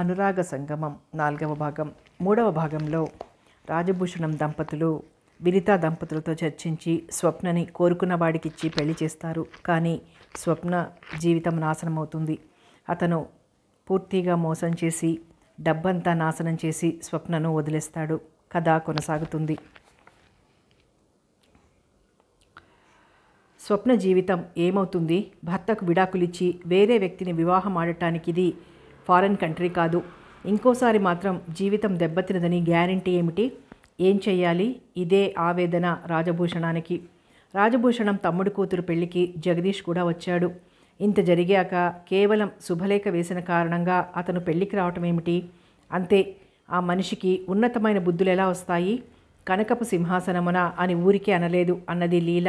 అనురాగ సంగమం నాలుగవ భాగం మూడవ భాగంలో రాజభూషణం దంపతులు వినితా దంపతులతో చర్చించి స్వప్నని కోరుకున్న వాడికిచ్చి పెళ్లి చేస్తారు కానీ స్వప్న జీవితం నాశనం అవుతుంది అతను పూర్తిగా మోసం చేసి డబ్బంతా నాశనం చేసి స్వప్నను వదిలేస్తాడు కథ కొనసాగుతుంది స్వప్న జీవితం ఏమవుతుంది భర్తకు విడాకులిచ్చి వేరే వ్యక్తిని వివాహం ఆడటానికి ఇది ఫారెన్ కంట్రీ కాదు ఇంకోసారి మాత్రం జీవితం దెబ్బతినదని గ్యారంటీ ఏమిటి ఏం చెయ్యాలి ఇదే ఆవేదన రాజభూషణానికి రాజభూషణం తమ్ముడు కూతురు పెళ్లికి జగదీష్ కూడా వచ్చాడు ఇంత జరిగాక కేవలం శుభలేఖ వేసిన కారణంగా అతను పెళ్లికి రావటం ఏమిటి అంతే ఆ మనిషికి ఉన్నతమైన బుద్ధులు ఎలా వస్తాయి కనకపు సింహాసనమున అని ఊరికే అనలేదు అన్నది లీల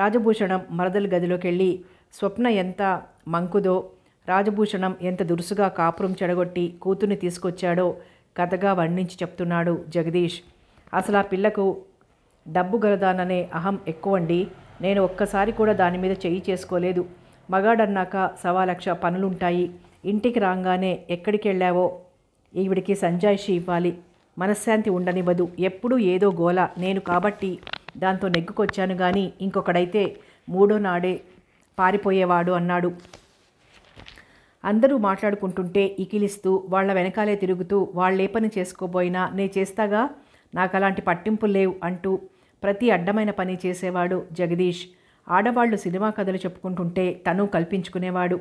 రాజభూషణం మరదల గదిలోకెళ్ళి స్వప్న ఎంత మంకుదో రాజభూషణం ఎంత దురుసుగా కాపురం చెడగొట్టి కూతుర్ని తీసుకొచ్చాడో కథగా వర్ణించి చెప్తున్నాడు జగదీష్ అసలు ఆ పిల్లకు డబ్బు గలదాననే అహం ఎక్కువండి నేను ఒక్కసారి కూడా దాని మీద చెయ్యి చేసుకోలేదు మగాడన్నాక సవా లక్ష పనులుంటాయి ఇంటికి రాగానే ఎక్కడికి వెళ్ళావో ఈవిడికి సంజాయిషి ఇవ్వాలి మనశ్శాంతి ఉండనివ్వదు ఎప్పుడూ ఏదో గోల నేను కాబట్టి దాంతో నెగ్గుకొచ్చాను కానీ ఇంకొకడైతే మూడో నాడే పారిపోయేవాడు అన్నాడు అందరూ మాట్లాడుకుంటుంటే ఇకిలిస్తూ వాళ్ల వెనకాలే తిరుగుతూ వాళ్ళే పని చేసుకోబోయినా నే చేస్తాగా నాకు అలాంటి పట్టింపులు లేవు అంటూ ప్రతి అడ్డమైన పని చేసేవాడు జగదీష్ ఆడవాళ్లు సినిమా కథలు చెప్పుకుంటుంటే తను కల్పించుకునేవాడు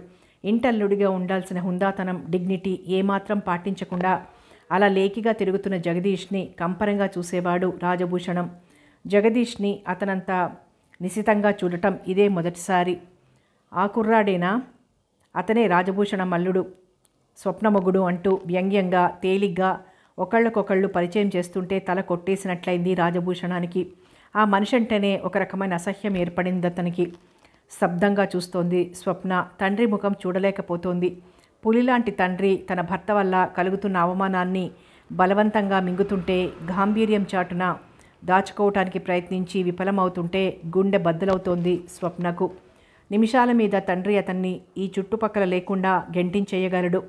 ఇంటల్లుడిగా ఉండాల్సిన హుందాతనం డిగ్నిటీ ఏమాత్రం పాటించకుండా అలా లేకిగా తిరుగుతున్న జగదీష్ని కంపరంగా చూసేవాడు రాజభూషణం జగదీష్ని అతనంత నిశితంగా చూడటం ఇదే మొదటిసారి ఆ కుర్రాడేనా అతనే రాజభూషణ మల్లుడు స్వప్నమొగుడు అంటూ వ్యంగ్యంగా తేలిగ్గా ఒకళ్ళకొకళ్ళు పరిచయం చేస్తుంటే తల కొట్టేసినట్లయింది రాజభూషణానికి ఆ మనిషి అంటేనే ఒక రకమైన అసహ్యం ఏర్పడింది అతనికి స్తబ్దంగా చూస్తోంది స్వప్న తండ్రి ముఖం చూడలేకపోతోంది పులిలాంటి తండ్రి తన భర్త వల్ల కలుగుతున్న అవమానాన్ని బలవంతంగా మింగుతుంటే గాంభీర్యం చాటున దాచుకోవటానికి ప్రయత్నించి విఫలమవుతుంటే గుండె బద్దలవుతోంది స్వప్నకు నిమిషాల మీద తండ్రి అతన్ని ఈ చుట్టుపక్కల లేకుండా గెంటించేయగలడు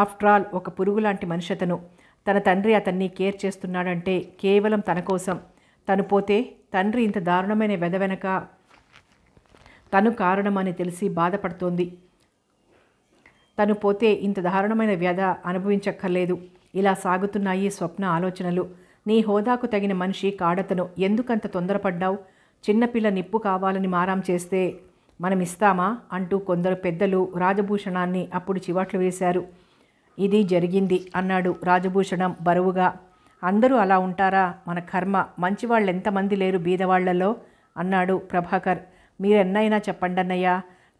ఆఫ్టర్ ఆల్ ఒక పురుగు లాంటి మనిషి అతను తన తండ్రి అతన్ని కేర్ చేస్తున్నాడంటే కేవలం తన కోసం తను పోతే తండ్రి ఇంత దారుణమైన వెద వెనక తను కారణమని తెలిసి బాధపడుతోంది తను పోతే ఇంత దారుణమైన వ్యధ అనుభవించక్కర్లేదు ఇలా సాగుతున్నాయి స్వప్న ఆలోచనలు నీ హోదాకు తగిన మనిషి కాడతను ఎందుకంత తొందరపడ్డావు చిన్నపిల్ల నిప్పు కావాలని మారాం చేస్తే మనం ఇస్తామా అంటూ కొందరు పెద్దలు రాజభూషణాన్ని అప్పుడు చివాట్లు వేశారు ఇది జరిగింది అన్నాడు రాజభూషణం బరువుగా అందరూ అలా ఉంటారా మన కర్మ మంచివాళ్ళు ఎంతమంది లేరు బీదవాళ్లలో అన్నాడు ప్రభాకర్ మీరెన్నైనా చెప్పండి అన్నయ్య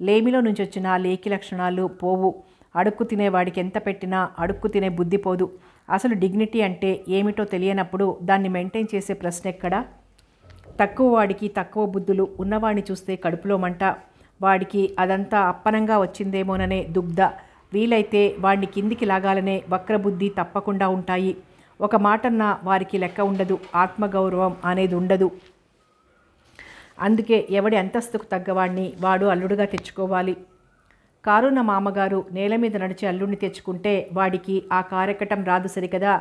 లేమిలో నుంచి వచ్చిన లేకి లక్షణాలు పోవు అడుక్కు తినేవాడికి ఎంత పెట్టినా అడుక్కు తినే బుద్ధి పోదు అసలు డిగ్నిటీ అంటే ఏమిటో తెలియనప్పుడు దాన్ని మెయింటైన్ చేసే ప్రశ్న ఎక్కడా తక్కువ వాడికి తక్కువ బుద్ధులు ఉన్నవాడిని చూస్తే కడుపులో మంట వాడికి అదంతా అప్పనంగా వచ్చిందేమోననే దుగ్ధ వీలైతే వాడిని కిందికి లాగాలనే వక్రబుద్ధి తప్పకుండా ఉంటాయి ఒక మాటన్న వారికి లెక్క ఉండదు ఆత్మగౌరవం అనేది ఉండదు అందుకే ఎవడి అంతస్తుకు తగ్గవాడిని వాడు అల్లుడుగా తెచ్చుకోవాలి కారున మామగారు నేల మీద నడిచి అల్లుడిని తెచ్చుకుంటే వాడికి ఆ కారెక్కటం రాదు సరికదా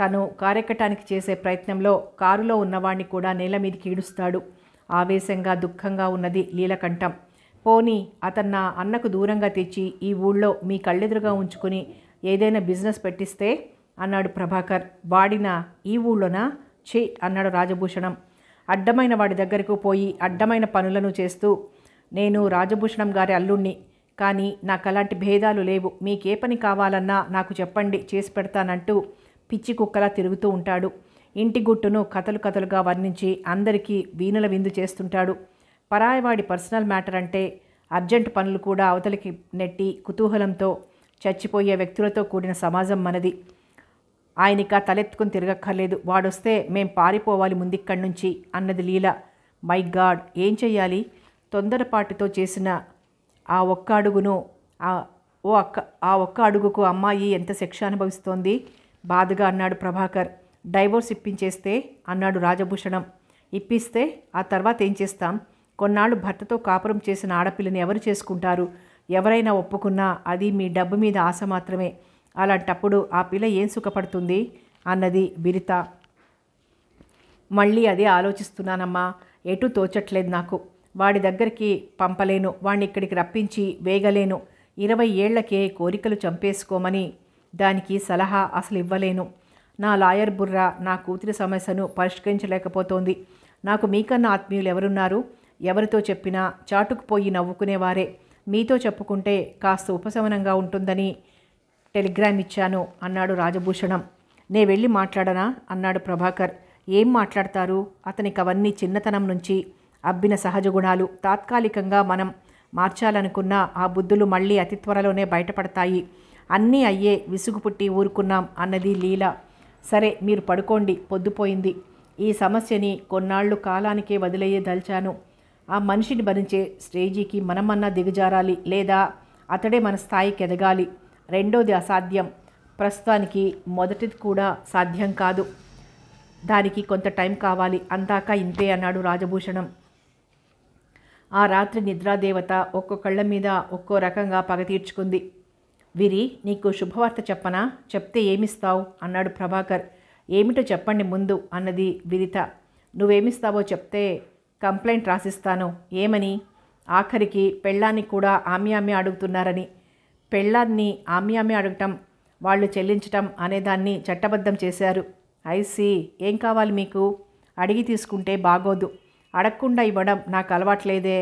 తను కారెక్కటానికి చేసే ప్రయత్నంలో కారులో ఉన్నవాణ్ణి కూడా నేల మీదకి ఈడుస్తాడు ఆవేశంగా దుఃఖంగా ఉన్నది లీలకంఠం పోనీ అతన్న అన్నకు దూరంగా తెచ్చి ఈ ఊళ్ళో మీ కళ్ళెదురుగా ఉంచుకుని ఏదైనా బిజినెస్ పెట్టిస్తే అన్నాడు ప్రభాకర్ వాడిన ఈ ఊళ్ళోనా చే అన్నాడు రాజభూషణం అడ్డమైన వాడి దగ్గరకు పోయి అడ్డమైన పనులను చేస్తూ నేను రాజభూషణం గారి అల్లుణ్ణి కానీ నాకు అలాంటి భేదాలు లేవు మీకే పని కావాలన్నా నాకు చెప్పండి చేసి పెడతానంటూ పిచ్చి కుక్కలా తిరుగుతూ ఉంటాడు ఇంటి గుట్టును కథలు కథలుగా వర్ణించి అందరికీ వీణుల విందు చేస్తుంటాడు పరాయవాడి పర్సనల్ మ్యాటర్ అంటే అర్జెంట్ పనులు కూడా అవతలికి నెట్టి కుతూహలంతో చచ్చిపోయే వ్యక్తులతో కూడిన సమాజం మనది ఆయనిక తలెత్తుకుని తిరగక్కర్లేదు వాడొస్తే మేం పారిపోవాలి ముందిక్కడి నుంచి అన్నది లీల మై గాడ్ ఏం చెయ్యాలి తొందరపాటుతో చేసిన ఆ ఒక్క అడుగును ఆ ఓ అక్క ఆ ఒక్క అడుగుకు అమ్మాయి ఎంత శిక్ష అనుభవిస్తోంది బాధగా అన్నాడు ప్రభాకర్ డైవోర్స్ ఇప్పించేస్తే అన్నాడు రాజభూషణం ఇప్పిస్తే ఆ తర్వాత ఏం చేస్తాం కొన్నాళ్ళు భర్తతో కాపురం చేసిన ఆడపిల్లని ఎవరు చేసుకుంటారు ఎవరైనా ఒప్పుకున్నా అది మీ డబ్బు మీద ఆశ మాత్రమే అలాంటప్పుడు ఆ పిల్ల ఏం సుఖపడుతుంది అన్నది బిరిత మళ్ళీ అదే ఆలోచిస్తున్నానమ్మా ఎటు తోచట్లేదు నాకు వాడి దగ్గరికి పంపలేను వాడిని ఇక్కడికి రప్పించి వేగలేను ఇరవై ఏళ్లకే కోరికలు చంపేసుకోమని దానికి సలహా అసలు ఇవ్వలేను నా లాయర్ బుర్ర నా కూతురి సమస్యను పరిష్కరించలేకపోతోంది నాకు మీకన్నా ఆత్మీయులు ఎవరున్నారు ఎవరితో చెప్పినా చాటుకుపోయి నవ్వుకునేవారే మీతో చెప్పుకుంటే కాస్త ఉపశమనంగా ఉంటుందని టెలిగ్రామ్ ఇచ్చాను అన్నాడు రాజభూషణం నే వెళ్ళి మాట్లాడనా అన్నాడు ప్రభాకర్ ఏం మాట్లాడతారు అతనికి అవన్నీ చిన్నతనం నుంచి అబ్బిన సహజ గుణాలు తాత్కాలికంగా మనం మార్చాలనుకున్న ఆ బుద్ధులు మళ్ళీ అతి త్వరలోనే బయటపడతాయి అన్నీ అయ్యే విసుగు పుట్టి ఊరుకున్నాం అన్నది లీల సరే మీరు పడుకోండి పొద్దుపోయింది ఈ సమస్యని కొన్నాళ్ళు కాలానికే దల్చాను ఆ మనిషిని భరించే స్టేజీకి మనమన్నా దిగజారాలి లేదా అతడే మన స్థాయికి ఎదగాలి రెండోది అసాధ్యం ప్రస్తుతానికి మొదటిది కూడా సాధ్యం కాదు దానికి కొంత టైం కావాలి అందాక ఇంతే అన్నాడు రాజభూషణం ఆ రాత్రి నిద్రాదేవత ఒక్కో కళ్ళ మీద ఒక్కో రకంగా పగ తీర్చుకుంది వీరి నీకు శుభవార్త చెప్పనా చెప్తే ఏమిస్తావు అన్నాడు ప్రభాకర్ ఏమిటో చెప్పండి ముందు అన్నది విరిత నువ్వేమిస్తావో చెప్తే కంప్లైంట్ రాసిస్తాను ఏమని ఆఖరికి పెళ్ళాన్ని కూడా ఆమ్యామ్య అడుగుతున్నారని పెళ్ళాన్ని ఆమ్యామ్య అడగటం వాళ్ళు చెల్లించటం అనేదాన్ని చట్టబద్ధం చేశారు ఐసి ఏం కావాలి మీకు అడిగి తీసుకుంటే బాగోదు అడగకుండా ఇవ్వడం నాకు అలవాట్లేదే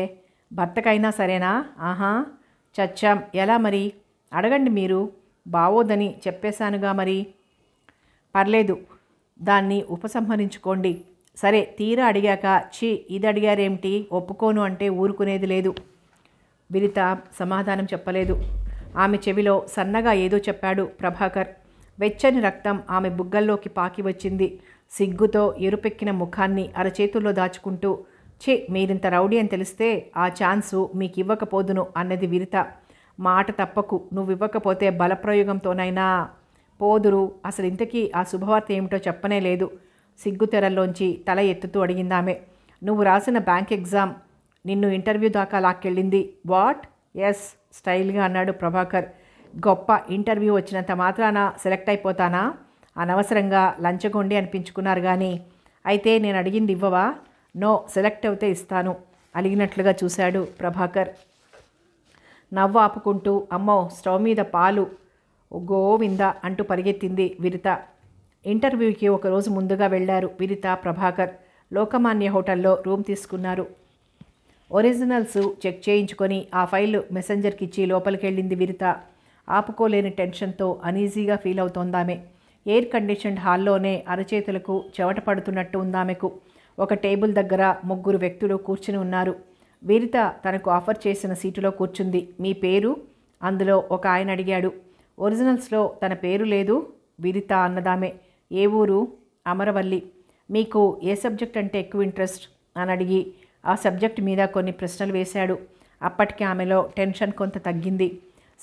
భర్తకైనా సరేనా ఆహా చచ్చాం ఎలా మరి అడగండి మీరు బావోదని చెప్పేశానుగా మరి పర్లేదు దాన్ని ఉపసంహరించుకోండి సరే తీరా అడిగాక చి ఇది అడిగారేమిటి ఒప్పుకోను అంటే ఊరుకునేది లేదు విరిత సమాధానం చెప్పలేదు ఆమె చెవిలో సన్నగా ఏదో చెప్పాడు ప్రభాకర్ వెచ్చని రక్తం ఆమె బుగ్గల్లోకి పాకి వచ్చింది సిగ్గుతో ఎరుపెక్కిన ముఖాన్ని అరచేతుల్లో దాచుకుంటూ ఛే మీరింత రౌడీ అని తెలిస్తే ఆ ఛాన్సు మీకు ఇవ్వకపోదును అన్నది విరిత మాట తప్పకు నువ్వు ఇవ్వకపోతే బలప్రయోగంతోనైనా పోదురు అసలు ఇంతకీ ఆ శుభవార్త ఏమిటో చెప్పనే లేదు సిగ్గుతెరల్లోంచి తల ఎత్తుతూ అడిగిందామే నువ్వు రాసిన బ్యాంక్ ఎగ్జామ్ నిన్ను ఇంటర్వ్యూ దాకా లాక్కెళ్ళింది వాట్ ఎస్ స్టైల్గా అన్నాడు ప్రభాకర్ గొప్ప ఇంటర్వ్యూ వచ్చినంత మాత్రాన సెలెక్ట్ అయిపోతానా అనవసరంగా లంచగొండి అనిపించుకున్నారు కానీ అయితే నేను అడిగింది ఇవ్వవా నో సెలెక్ట్ అయితే ఇస్తాను అలిగినట్లుగా చూశాడు ప్రభాకర్ నవ్వు ఆపుకుంటూ అమ్మో స్టవ్ మీద పాలు గోవింద అంటూ పరిగెత్తింది విరిత ఇంటర్వ్యూకి ఒకరోజు ముందుగా వెళ్లారు విరిత ప్రభాకర్ లోకమాన్య హోటల్లో రూమ్ తీసుకున్నారు ఒరిజినల్స్ చెక్ చేయించుకొని ఆ ఫైల్ మెసెంజర్కి ఇచ్చి లోపలికెళ్ళింది విరిత ఆపుకోలేని టెన్షన్తో అనీజీగా ఫీల్ అవుతోందామె ఎయిర్ కండిషన్డ్ హాల్లోనే అరచేతులకు చెమట పడుతున్నట్టు ఉందామెకు ఒక టేబుల్ దగ్గర ముగ్గురు వ్యక్తులు కూర్చుని ఉన్నారు వీరిత తనకు ఆఫర్ చేసిన సీటులో కూర్చుంది మీ పేరు అందులో ఒక ఆయన అడిగాడు ఒరిజినల్స్లో తన పేరు లేదు విరిత అన్నదామే ఏ ఊరు అమరవల్లి మీకు ఏ సబ్జెక్ట్ అంటే ఎక్కువ ఇంట్రెస్ట్ అని అడిగి ఆ సబ్జెక్ట్ మీద కొన్ని ప్రశ్నలు వేశాడు అప్పటికి ఆమెలో టెన్షన్ కొంత తగ్గింది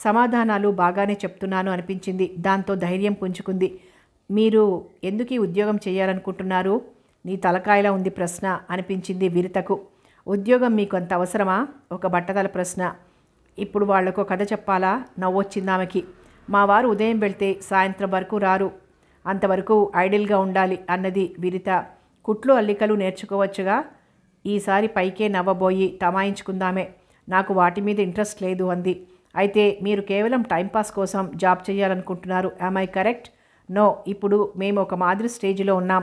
సమాధానాలు బాగానే చెప్తున్నాను అనిపించింది దాంతో ధైర్యం పుంజుకుంది మీరు ఎందుకు ఈ ఉద్యోగం చేయాలనుకుంటున్నారు నీ తలకాయలా ఉంది ప్రశ్న అనిపించింది విరితకు ఉద్యోగం మీకు అంత అవసరమా ఒక బట్టతల ప్రశ్న ఇప్పుడు వాళ్లకు కథ చెప్పాలా నవ్వొచ్చింది ఆమెకి మా వారు ఉదయం వెళ్తే సాయంత్రం వరకు రారు అంతవరకు ఐడిల్గా ఉండాలి అన్నది విరిత కుట్లు అల్లికలు నేర్చుకోవచ్చుగా ఈసారి పైకే నవ్వబోయి తమాయించుకుందామే నాకు వాటి మీద ఇంట్రెస్ట్ లేదు అంది అయితే మీరు కేవలం టైంపాస్ కోసం జాబ్ చేయాలనుకుంటున్నారు ఐ కరెక్ట్ నో ఇప్పుడు మేము ఒక మాదిరి స్టేజ్లో ఉన్నాం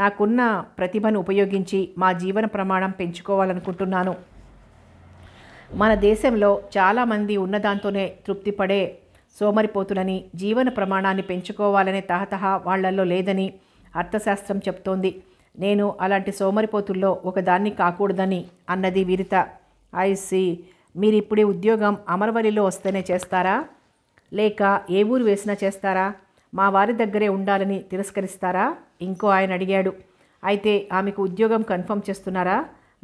నాకున్న ప్రతిభను ఉపయోగించి మా జీవన ప్రమాణం పెంచుకోవాలనుకుంటున్నాను మన దేశంలో చాలామంది ఉన్నదాంతోనే తృప్తిపడే సోమరిపోతులని జీవన ప్రమాణాన్ని పెంచుకోవాలనే తహతహ వాళ్లల్లో లేదని అర్థశాస్త్రం చెప్తోంది నేను అలాంటి సోమరిపోతుల్లో ఒకదాన్ని కాకూడదని అన్నది విరిత ఐసి మీరిప్పుడే ఉద్యోగం అమరవల్లిలో వస్తేనే చేస్తారా లేక ఏ ఊరు వేసినా చేస్తారా మా వారి దగ్గరే ఉండాలని తిరస్కరిస్తారా ఇంకో ఆయన అడిగాడు అయితే ఆమెకు ఉద్యోగం కన్ఫర్మ్ చేస్తున్నారా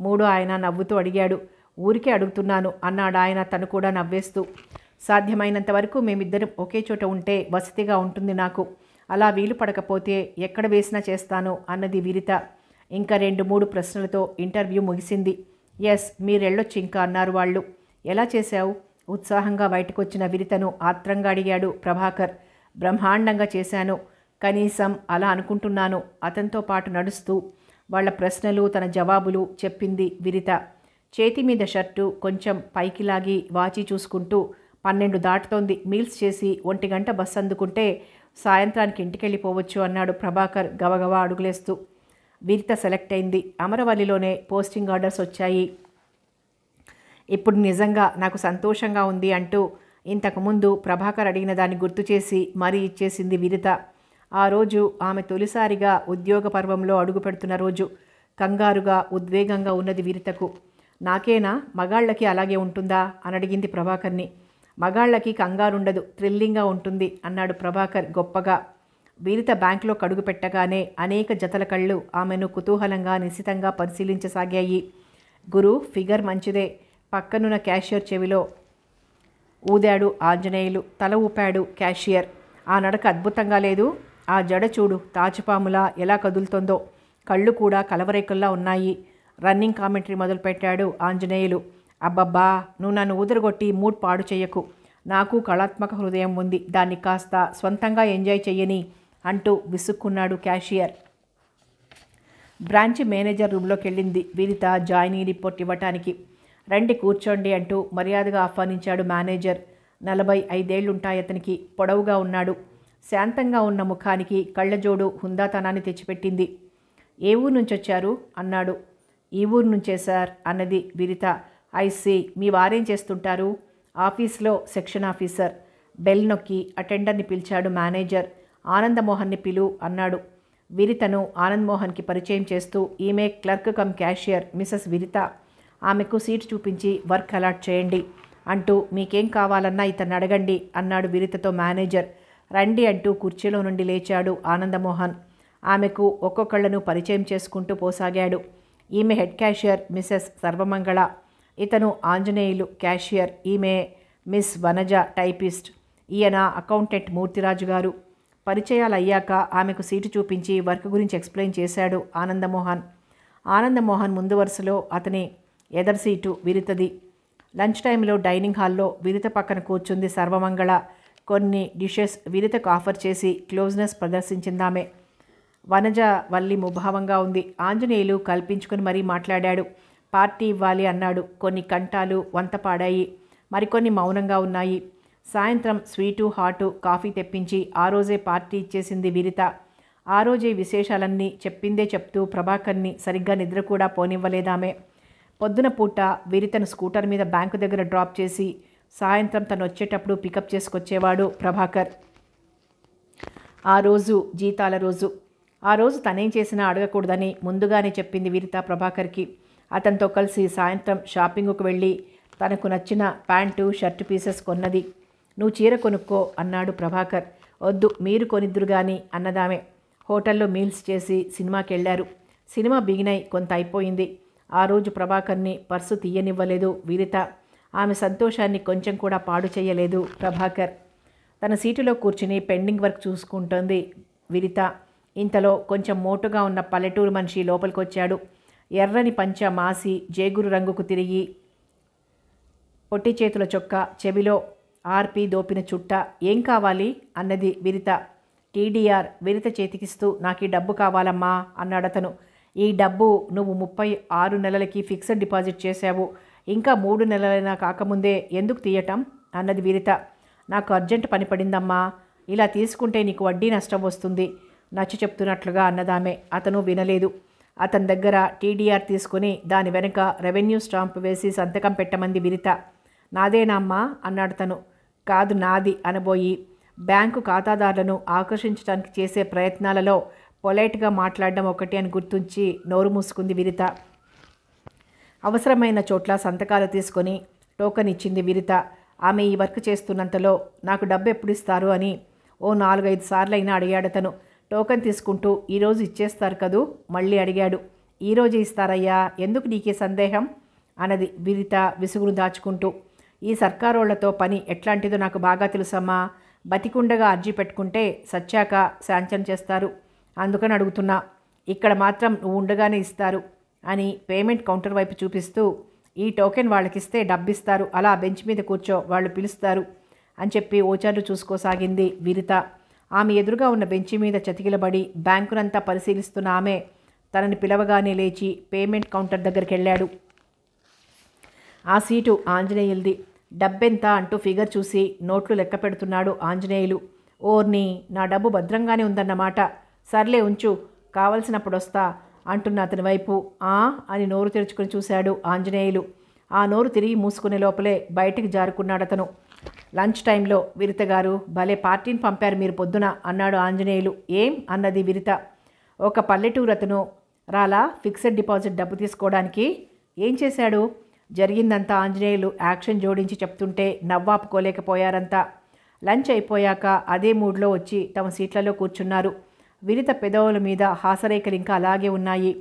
మూడో ఆయన నవ్వుతూ అడిగాడు ఊరికే అడుగుతున్నాను అన్నాడు ఆయన తను కూడా నవ్వేస్తూ సాధ్యమైనంత వరకు మేమిద్దరం ఒకే చోట ఉంటే వసతిగా ఉంటుంది నాకు అలా వీలు పడకపోతే ఎక్కడ వేసినా చేస్తాను అన్నది వీరిత ఇంకా రెండు మూడు ప్రశ్నలతో ఇంటర్వ్యూ ముగిసింది ఎస్ మీరెళ్ళొచ్చు ఇంకా అన్నారు వాళ్ళు ఎలా చేశావు ఉత్సాహంగా బయటకొచ్చిన విరితను ఆత్రంగా అడిగాడు ప్రభాకర్ బ్రహ్మాండంగా చేశాను కనీసం అలా అనుకుంటున్నాను అతనితో పాటు నడుస్తూ వాళ్ల ప్రశ్నలు తన జవాబులు చెప్పింది విరిత చేతి మీద షర్టు కొంచెం పైకి లాగి వాచి చూసుకుంటూ పన్నెండు దాటుతోంది మీల్స్ చేసి ఒంటి గంట బస్సు అందుకుంటే సాయంత్రానికి ఇంటికెళ్ళిపోవచ్చు అన్నాడు ప్రభాకర్ గవగవా అడుగులేస్తూ విరిత సెలెక్ట్ అయింది అమరవల్లిలోనే పోస్టింగ్ ఆర్డర్స్ వచ్చాయి ఇప్పుడు నిజంగా నాకు సంతోషంగా ఉంది అంటూ ఇంతకుముందు ప్రభాకర్ అడిగిన దాన్ని గుర్తు చేసి మరీ ఇచ్చేసింది విరిత ఆ రోజు ఆమె తొలిసారిగా ఉద్యోగ పర్వంలో అడుగుపెడుతున్న రోజు కంగారుగా ఉద్వేగంగా ఉన్నది వీరితకు నాకేనా మగాళ్ళకి అలాగే ఉంటుందా అని అడిగింది ప్రభాకర్ని మగాళ్ళకి కంగారుండదు థ్రిల్లింగ్గా ఉంటుంది అన్నాడు ప్రభాకర్ గొప్పగా వీరిత బ్యాంకులో కడుగు పెట్టగానే అనేక జతల కళ్ళు ఆమెను కుతూహలంగా నిశితంగా పరిశీలించసాగాయి గురు ఫిగర్ మంచిదే పక్కనున్న క్యాషియర్ చెవిలో ఊదాడు ఆంజనేయులు తల ఊపాడు క్యాషియర్ ఆ నడక అద్భుతంగా లేదు ఆ జడ చూడు తాచిపాములా ఎలా కదులుతుందో కళ్ళు కూడా కలవరేకుల్లా ఉన్నాయి రన్నింగ్ కామెంటరీ మొదలుపెట్టాడు ఆంజనేయులు అబ్బబ్బా నువ్వు నన్ను ఊదరగొట్టి మూడ్ పాడు చేయకు నాకు కళాత్మక హృదయం ఉంది దాన్ని కాస్త సొంతంగా ఎంజాయ్ చెయ్యని అంటూ విసుక్కున్నాడు క్యాషియర్ బ్రాంచ్ మేనేజర్ రూమ్లోకి వెళ్ళింది వీరిత జాయినింగ్ రిపోర్ట్ ఇవ్వటానికి రండి కూర్చోండి అంటూ మర్యాదగా ఆహ్వానించాడు మేనేజర్ నలభై ఐదేళ్లుంటాయి అతనికి పొడవుగా ఉన్నాడు శాంతంగా ఉన్న ముఖానికి కళ్ళజోడు హుందాతనాన్ని తెచ్చిపెట్టింది ఏ ఊరు నుంచి వచ్చారు అన్నాడు ఈ ఊరు నుంచే సార్ అన్నది విరిత ఐసీ మీ వారేం చేస్తుంటారు ఆఫీస్లో సెక్షన్ ఆఫీసర్ బెల్ నొక్కి అటెండర్ని పిలిచాడు మేనేజర్ ఆనందమోహన్ని పిలు అన్నాడు విరితను ఆనందమోహన్కి పరిచయం చేస్తూ ఈమె clerk cum cashier Mrs Viritha ఆమెకు సీట్ చూపించి వర్క్ అలాట్ చేయండి అంటూ మీకేం కావాలన్నా ఇతను అడగండి అన్నాడు విరితతో మేనేజర్ రండి అంటూ కుర్చీలో నుండి లేచాడు ఆనందమోహన్ ఆమెకు ఒక్కొక్కళ్లను పరిచయం చేసుకుంటూ పోసాగాడు ఈమె హెడ్ క్యాషియర్ మిస్సెస్ సర్వమంగళ ఇతను ఆంజనేయులు క్యాషియర్ ఈమె మిస్ వనజ టైపిస్ట్ ఈయన అకౌంటెంట్ మూర్తిరాజు గారు పరిచయాలు అయ్యాక ఆమెకు సీటు చూపించి వర్క్ గురించి ఎక్స్ప్లెయిన్ చేశాడు ఆనందమోహన్ ఆనందమోహన్ ముందు వరుసలో అతని ఎదర్ సీటు విరితది లంచ్ టైంలో డైనింగ్ హాల్లో విరిత పక్కన కూర్చుంది సర్వమంగళ కొన్ని డిషెస్ వినితకు ఆఫర్ చేసి క్లోజ్నెస్ ప్రదర్శించిందామే వనజ వల్లి ముభావంగా ఉంది ఆంజనేయులు కల్పించుకుని మరీ మాట్లాడాడు పార్టీ ఇవ్వాలి అన్నాడు కొన్ని కంటాలు వంతపాడాయి మరికొన్ని మౌనంగా ఉన్నాయి సాయంత్రం స్వీటు హాటు కాఫీ తెప్పించి ఆ రోజే పార్టీ ఇచ్చేసింది విరిత ఆ రోజే విశేషాలన్నీ చెప్పిందే చెప్తూ ప్రభాకర్ని సరిగ్గా నిద్ర కూడా పోనివ్వలేదామే పొద్దున పూట విరితను స్కూటర్ మీద బ్యాంకు దగ్గర డ్రాప్ చేసి సాయంత్రం తను వచ్చేటప్పుడు పికప్ చేసుకొచ్చేవాడు ప్రభాకర్ ఆ రోజు జీతాల రోజు ఆ రోజు తనేం చేసినా అడగకూడదని ముందుగానే చెప్పింది వీరిత ప్రభాకర్కి అతనితో కలిసి సాయంత్రం షాపింగ్కు వెళ్ళి తనకు నచ్చిన ప్యాంటు షర్ట్ పీసెస్ కొన్నది నువ్వు చీర కొనుక్కో అన్నాడు ప్రభాకర్ వద్దు మీరు కొనిద్దురు కానీ అన్నదామే హోటల్లో మీల్స్ చేసి సినిమాకి వెళ్ళారు సినిమా బిగినై కొంత అయిపోయింది ఆ రోజు ప్రభాకర్ని పర్సు తీయనివ్వలేదు వీరిత ఆమె సంతోషాన్ని కొంచెం కూడా పాడు చేయలేదు ప్రభాకర్ తన సీటులో కూర్చుని పెండింగ్ వర్క్ చూసుకుంటోంది విరిత ఇంతలో కొంచెం మోటుగా ఉన్న పల్లెటూరు మనిషి లోపలికొచ్చాడు ఎర్రని పంచ మాసి జేగురు రంగుకు తిరిగి పొట్టి చేతుల చొక్క చెవిలో ఆర్పి దోపిన చుట్ట ఏం కావాలి అన్నది విరిత టీడీఆర్ విరిత చేతికిస్తూ నాకు ఈ డబ్బు కావాలమ్మా అన్నాడతను ఈ డబ్బు నువ్వు ముప్పై ఆరు నెలలకి ఫిక్స్డ్ డిపాజిట్ చేశావు ఇంకా మూడు నెలలైనా కాకముందే ఎందుకు తీయటం అన్నది వీరిత నాకు అర్జెంట్ పని పడిందమ్మా ఇలా తీసుకుంటే నీకు వడ్డీ నష్టం వస్తుంది నచ్చ చెప్తున్నట్లుగా అన్నదామె అతను వినలేదు అతని దగ్గర టీడీఆర్ తీసుకుని దాని వెనుక రెవెన్యూ స్టాంప్ వేసి సంతకం పెట్టమంది విరిత నాదేనామ్మా అన్నాడు తను కాదు నాది అనబోయి బ్యాంకు ఖాతాదారులను ఆకర్షించడానికి చేసే ప్రయత్నాలలో పొలైట్గా మాట్లాడడం ఒకటి అని గుర్తుంచి నోరు మూసుకుంది విరిత అవసరమైన చోట్ల సంతకాలు తీసుకొని టోకన్ ఇచ్చింది విరిత ఆమె ఈ వర్క్ చేస్తున్నంతలో నాకు డబ్బు ఎప్పుడు ఇస్తారు అని ఓ నాలుగైదు సార్లైనా అడిగాడు తను టోకన్ తీసుకుంటూ ఈరోజు ఇచ్చేస్తారు కదూ మళ్ళీ అడిగాడు ఈరోజు ఇస్తారయ్యా ఎందుకు నీకే సందేహం అన్నది విరిత విసుగును దాచుకుంటూ ఈ సర్కారోళ్లతో పని ఎట్లాంటిదో నాకు బాగా తెలుసమ్మా బతికుండగా అర్జీ పెట్టుకుంటే సచ్చాక శాంక్షన్ చేస్తారు అందుకని అడుగుతున్నా ఇక్కడ మాత్రం నువ్వు ఉండగానే ఇస్తారు అని పేమెంట్ కౌంటర్ వైపు చూపిస్తూ ఈ టోకెన్ వాళ్ళకిస్తే డబ్బిస్తారు అలా బెంచ్ మీద కూర్చో వాళ్ళు పిలుస్తారు అని చెప్పి ఓచార్లు చూసుకోసాగింది విరిత ఆమె ఎదురుగా ఉన్న బెంచి మీద చతికిలబడి బ్యాంకునంతా పరిశీలిస్తున్న ఆమె తనని పిలవగానే లేచి పేమెంట్ కౌంటర్ దగ్గరికి వెళ్ళాడు ఆ సీటు ఆంజనేయులది డబ్బెంత అంటూ ఫిగర్ చూసి నోట్లు లెక్క పెడుతున్నాడు ఆంజనేయులు ఓర్ని నా డబ్బు భద్రంగానే ఉందన్నమాట సర్లే ఉంచు కావలసినప్పుడు వస్తా అంటున్న అతని వైపు ఆ అని నోరు తెరుచుకుని చూశాడు ఆంజనేయులు ఆ నోరు తిరిగి మూసుకునే లోపలే బయటికి జారుకున్నాడు అతను లంచ్ టైంలో విరిత గారు భలే పార్టీని పంపారు మీరు పొద్దున అన్నాడు ఆంజనేయులు ఏం అన్నది విరిత ఒక పల్లెటూరు అతను రాలా ఫిక్స్డ్ డిపాజిట్ డబ్బు తీసుకోవడానికి ఏం చేశాడు జరిగిందంతా ఆంజనేయులు యాక్షన్ జోడించి చెప్తుంటే నవ్వాపుకోలేకపోయారంతా లంచ్ అయిపోయాక అదే మూడ్లో వచ్చి తమ సీట్లలో కూర్చున్నారు వినిత పెదవుల మీద హాసరేఖలు ఇంకా అలాగే ఉన్నాయి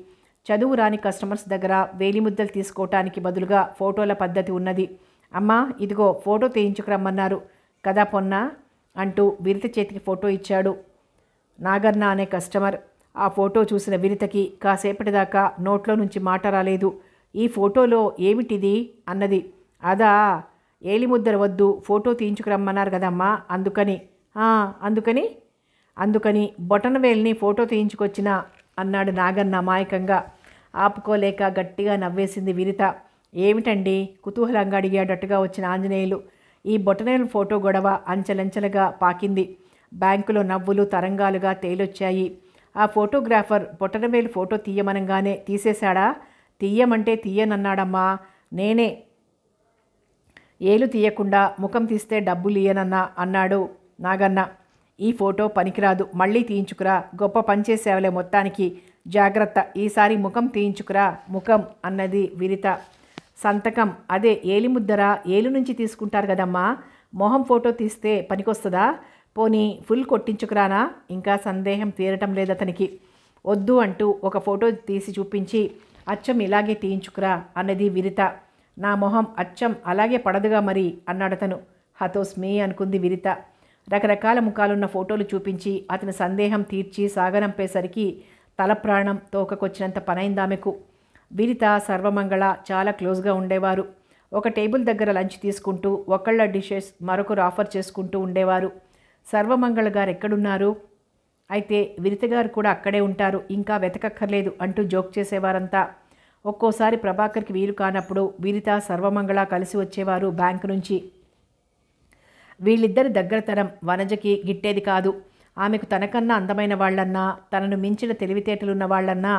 చదువు రాని కస్టమర్స్ దగ్గర వేలిముద్దలు తీసుకోవటానికి బదులుగా ఫోటోల పద్ధతి ఉన్నది అమ్మా ఇదిగో ఫోటో తీయించుకురమ్మన్నారు కదా పొన్న అంటూ విరిత చేతికి ఫోటో ఇచ్చాడు నాగర్ణ అనే కస్టమర్ ఆ ఫోటో చూసిన విరితకి కాసేపటిదాకా నోట్లో నుంచి మాట రాలేదు ఈ ఫోటోలో ఏమిటిది అన్నది అదా ఏలిముద్దర వద్దు ఫోటో తీయించుకురమ్మన్నారు కదమ్మా అందుకని అందుకని అందుకని బొటనవేల్ని ఫోటో తీయించుకొచ్చిన అన్నాడు నాగన్న అమాయకంగా ఆపుకోలేక గట్టిగా నవ్వేసింది వినిత ఏమిటండి కుతూహలంగా అడిగేటట్టుగా వచ్చిన ఆంజనేయులు ఈ బొటనేల ఫోటో గొడవ అంచెలంచెలుగా పాకింది బ్యాంకులో నవ్వులు తరంగాలుగా తేలొచ్చాయి ఆ ఫోటోగ్రాఫర్ బొటనవేలు ఫోటో తీయమనగానే తీసేశాడా తీయమంటే తీయనన్నాడమ్మా నేనే ఏలు తీయకుండా ముఖం తీస్తే డబ్బులు ఇయ్యనన్నా అన్నాడు నాగన్న ఈ ఫోటో పనికిరాదు మళ్ళీ తీయించుకురా గొప్ప పనిచేసేవలే మొత్తానికి జాగ్రత్త ఈసారి ముఖం తీయించుకురా ముఖం అన్నది విరిత సంతకం అదే ఏలి ముద్దరా ఏలు నుంచి తీసుకుంటారు కదమ్మా మొహం ఫోటో తీస్తే పనికొస్తుందా పోనీ ఫుల్ కొట్టించుకురానా ఇంకా సందేహం తీరటం లేదు అతనికి వద్దు అంటూ ఒక ఫోటో తీసి చూపించి అచ్చం ఇలాగే తీయించుకురా అన్నది విరిత నా మొహం అచ్చం అలాగే పడదుగా మరి అన్నాడతను హతోస్మి అనుకుంది విరిత రకరకాల ముఖాలున్న ఫోటోలు చూపించి అతని సందేహం తీర్చి సాగనంపేసరికి తల ప్రాణం తోకకొచ్చినంత పనైందామెకు విరిత సర్వమంగళ చాలా క్లోజ్గా ఉండేవారు ఒక టేబుల్ దగ్గర లంచ్ తీసుకుంటూ ఒకళ్ళ డిషెస్ మరొకరు ఆఫర్ చేసుకుంటూ ఉండేవారు సర్వమంగళ గారు ఎక్కడున్నారు అయితే విరిత గారు కూడా అక్కడే ఉంటారు ఇంకా వెతకక్కర్లేదు అంటూ జోక్ చేసేవారంతా ఒక్కోసారి ప్రభాకర్కి వీలు కానప్పుడు విరిత సర్వమంగళ కలిసి వచ్చేవారు బ్యాంకు నుంచి వీళ్ళిద్దరి దగ్గరతనం వనజకి గిట్టేది కాదు ఆమెకు తనకన్నా అందమైన వాళ్ళన్నా తనను మించిన తెలివితేటలున్న వాళ్ళన్నా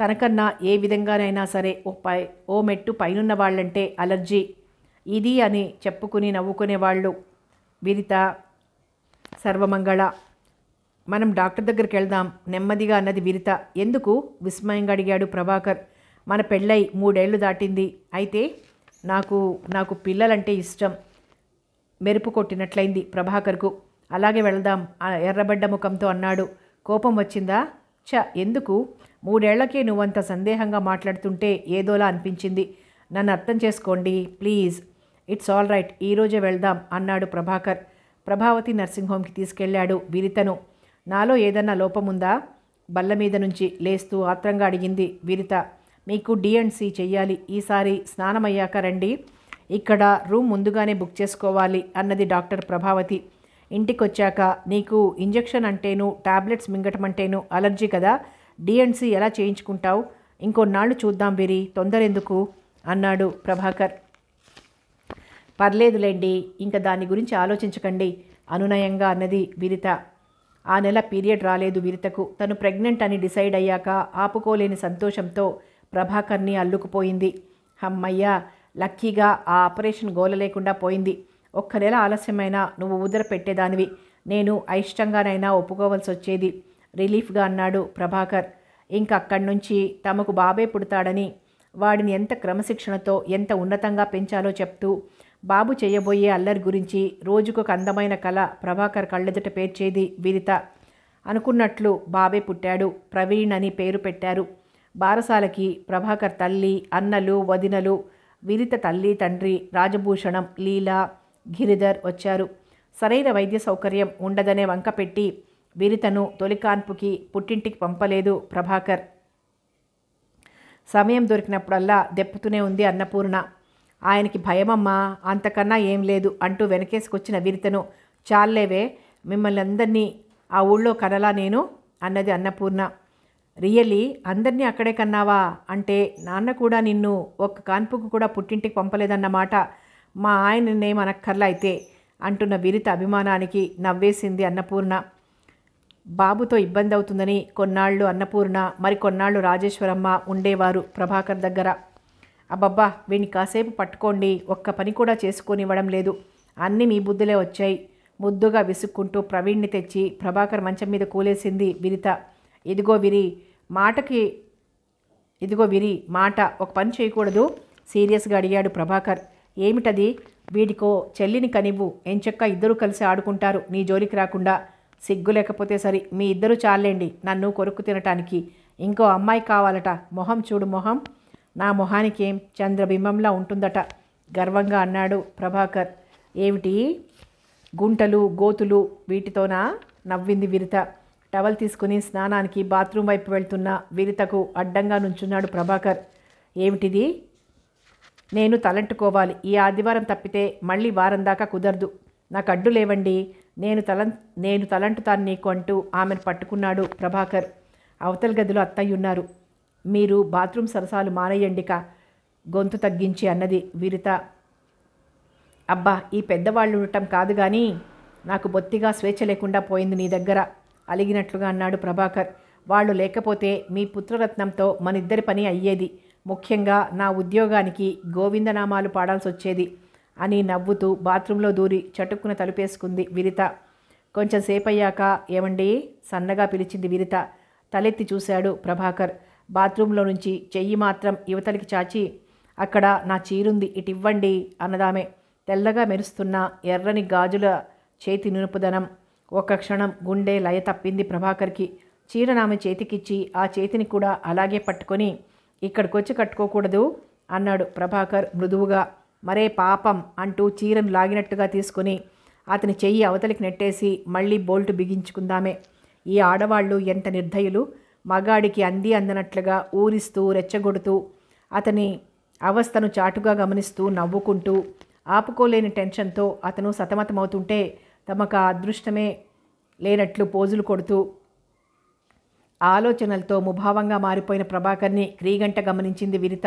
తనకన్నా ఏ విధంగానైనా సరే ఓ పై ఓ మెట్టు పైనున్న వాళ్ళంటే అలర్జీ ఇది అని చెప్పుకుని నవ్వుకునేవాళ్ళు విరిత సర్వమంగళ మనం డాక్టర్ దగ్గరికి వెళ్దాం నెమ్మదిగా అన్నది విరిత ఎందుకు విస్మయంగా అడిగాడు ప్రభాకర్ మన పెళ్ళై మూడేళ్లు దాటింది అయితే నాకు నాకు పిల్లలంటే ఇష్టం మెరుపు కొట్టినట్లయింది ప్రభాకర్కు అలాగే వెళదాం ఎర్రబడ్డ ముఖంతో అన్నాడు కోపం వచ్చిందా చ ఎందుకు మూడేళ్లకే నువ్వంత సందేహంగా మాట్లాడుతుంటే ఏదోలా అనిపించింది నన్ను అర్థం చేసుకోండి ప్లీజ్ ఇట్స్ ఆల్ రైట్ ఈరోజే వెళ్దాం అన్నాడు ప్రభాకర్ ప్రభావతి నర్సింగ్ హోమ్కి తీసుకెళ్లాడు విరితను నాలో ఏదన్నా లోపముందా బల్ల మీద నుంచి లేస్తూ ఆత్రంగా అడిగింది విరిత మీకు డిఎండ్సి చెయ్యాలి ఈసారి స్నానమయ్యాక రండి ఇక్కడ రూమ్ ముందుగానే బుక్ చేసుకోవాలి అన్నది డాక్టర్ ప్రభావతి ఇంటికొచ్చాక నీకు ఇంజెక్షన్ అంటేను టాబ్లెట్స్ మింగటమంటేను అలర్జీ కదా డిఎన్సి ఎలా చేయించుకుంటావు ఇంకొన్నాళ్ళు చూద్దాం బిరి తొందరెందుకు అన్నాడు ప్రభాకర్ పర్లేదులేండి ఇంకా దాని గురించి ఆలోచించకండి అనునయంగా అన్నది విరిత ఆ నెల పీరియడ్ రాలేదు విరితకు తను ప్రెగ్నెంట్ అని డిసైడ్ అయ్యాక ఆపుకోలేని సంతోషంతో ప్రభాకర్ని అల్లుకుపోయింది అమ్మయ్యా లక్కీగా ఆ ఆపరేషన్ గోల లేకుండా పోయింది ఒక్క నెల ఆలస్యమైనా నువ్వు ఉదర పెట్టేదానివి నేను అయిష్టంగానైనా ఒప్పుకోవాల్సి వచ్చేది రిలీఫ్గా అన్నాడు ప్రభాకర్ ఇంకక్కడి నుంచి తమకు బాబే పుడతాడని వాడిని ఎంత క్రమశిక్షణతో ఎంత ఉన్నతంగా పెంచాలో చెప్తూ బాబు చేయబోయే అల్లరి గురించి రోజుకొక అందమైన కళ ప్రభాకర్ కళ్ళెదుట పేర్చేది విదిత అనుకున్నట్లు బాబే పుట్టాడు ప్రవీణ్ అని పేరు పెట్టారు బారసాలకి ప్రభాకర్ తల్లి అన్నలు వదినలు వినిత తల్లి తండ్రి రాజభూషణం లీలా గిరిధర్ వచ్చారు సరైన వైద్య సౌకర్యం ఉండదనే వంక పెట్టి వినితను తొలికాన్పుకి పుట్టింటికి పంపలేదు ప్రభాకర్ సమయం దొరికినప్పుడల్లా దెప్పుతూనే ఉంది అన్నపూర్ణ ఆయనకి భయమమ్మా అంతకన్నా ఏం లేదు అంటూ వెనకేసుకొచ్చిన విరితను చాలేవే మిమ్మల్ని అందరినీ ఆ ఊళ్ళో కనలా నేను అన్నది అన్నపూర్ణ రియలీ అందరినీ అక్కడే కన్నావా అంటే నాన్న కూడా నిన్ను ఒక్క కాన్పుకు కూడా పుట్టింటికి పంపలేదన్నమాట మా ఆయన నిన్నేమనక్కర్లా అయితే అంటున్న విరిత అభిమానానికి నవ్వేసింది అన్నపూర్ణ బాబుతో ఇబ్బంది అవుతుందని కొన్నాళ్ళు అన్నపూర్ణ మరి కొన్నాళ్ళు రాజేశ్వరమ్మ ఉండేవారు ప్రభాకర్ దగ్గర అబ్బబ్బా వీడిని కాసేపు పట్టుకోండి ఒక్క పని కూడా చేసుకొనివ్వడం లేదు అన్నీ మీ బుద్ధులే వచ్చాయి ముద్దుగా విసుక్కుంటూ ప్రవీణ్ని తెచ్చి ప్రభాకర్ మంచం మీద కూలేసింది విరిత ఇదిగో విరి మాటకి ఇదిగో విరి మాట ఒక పని చేయకూడదు సీరియస్గా అడిగాడు ప్రభాకర్ ఏమిటది వీడికో చెల్లిని కనివ్వు ఎంచక్క ఇద్దరు కలిసి ఆడుకుంటారు నీ జోలికి రాకుండా సిగ్గు లేకపోతే సరి మీ ఇద్దరు చాలేండి నన్ను కొరుకు తినటానికి ఇంకో అమ్మాయి కావాలట మొహం చూడు మొహం నా మొహానికేం చంద్రబింబంలా ఉంటుందట గర్వంగా అన్నాడు ప్రభాకర్ ఏమిటి గుంటలు గోతులు వీటితోనా నవ్వింది విరిత టవల్ తీసుకుని స్నానానికి బాత్రూం వైపు వెళ్తున్న విరితకు అడ్డంగా నుంచున్నాడు ప్రభాకర్ ఏమిటిది నేను తలంటుకోవాలి ఈ ఆదివారం తప్పితే మళ్ళీ వారం దాకా కుదరదు నాకు అడ్డు లేవండి నేను తల నేను తలంటుతాను నీకు అంటూ ఆమెను పట్టుకున్నాడు ప్రభాకర్ అవతల గదిలో అత్తయ్య ఉన్నారు మీరు బాత్రూమ్ సరసాలు మానేయండిక గొంతు తగ్గించి అన్నది విరిత అబ్బా ఈ పెద్దవాళ్ళు ఉండటం కాదు కానీ నాకు బొత్తిగా స్వేచ్ఛ లేకుండా పోయింది నీ దగ్గర అలిగినట్లుగా అన్నాడు ప్రభాకర్ వాళ్ళు లేకపోతే మీ పుత్రరత్నంతో మనిద్దరి పని అయ్యేది ముఖ్యంగా నా ఉద్యోగానికి గోవిందనామాలు పాడాల్సి వచ్చేది అని నవ్వుతూ బాత్రూంలో దూరి చటుక్కున తలుపేసుకుంది విరిత కొంచెం సేపయ్యాక ఏమండి సన్నగా పిలిచింది విరిత తలెత్తి చూశాడు ప్రభాకర్ బాత్రూంలో నుంచి చెయ్యి మాత్రం యువతలకి చాచి అక్కడ నా చీరుంది ఇటివ్వండి అన్నదామే తెల్లగా మెరుస్తున్న ఎర్రని గాజుల చేతి నునుపుదనం ఒక క్షణం గుండె లయ తప్పింది ప్రభాకర్కి చీరనామ చేతికిచ్చి ఆ చేతిని కూడా అలాగే పట్టుకొని ఇక్కడికొచ్చి కట్టుకోకూడదు అన్నాడు ప్రభాకర్ మృదువుగా మరే పాపం అంటూ చీరను లాగినట్టుగా తీసుకుని అతని చెయ్యి అవతలికి నెట్టేసి మళ్ళీ బోల్టు బిగించుకుందామే ఈ ఆడవాళ్ళు ఎంత నిర్ధయులు మగాడికి అంది అందనట్లుగా ఊరిస్తూ రెచ్చగొడుతూ అతని అవస్థను చాటుగా గమనిస్తూ నవ్వుకుంటూ ఆపుకోలేని టెన్షన్తో అతను సతమతమవుతుంటే తమకు అదృష్టమే లేనట్లు పోజులు కొడుతూ ఆలోచనలతో ముభావంగా మారిపోయిన ప్రభాకర్ని క్రీగంట గమనించింది వినిత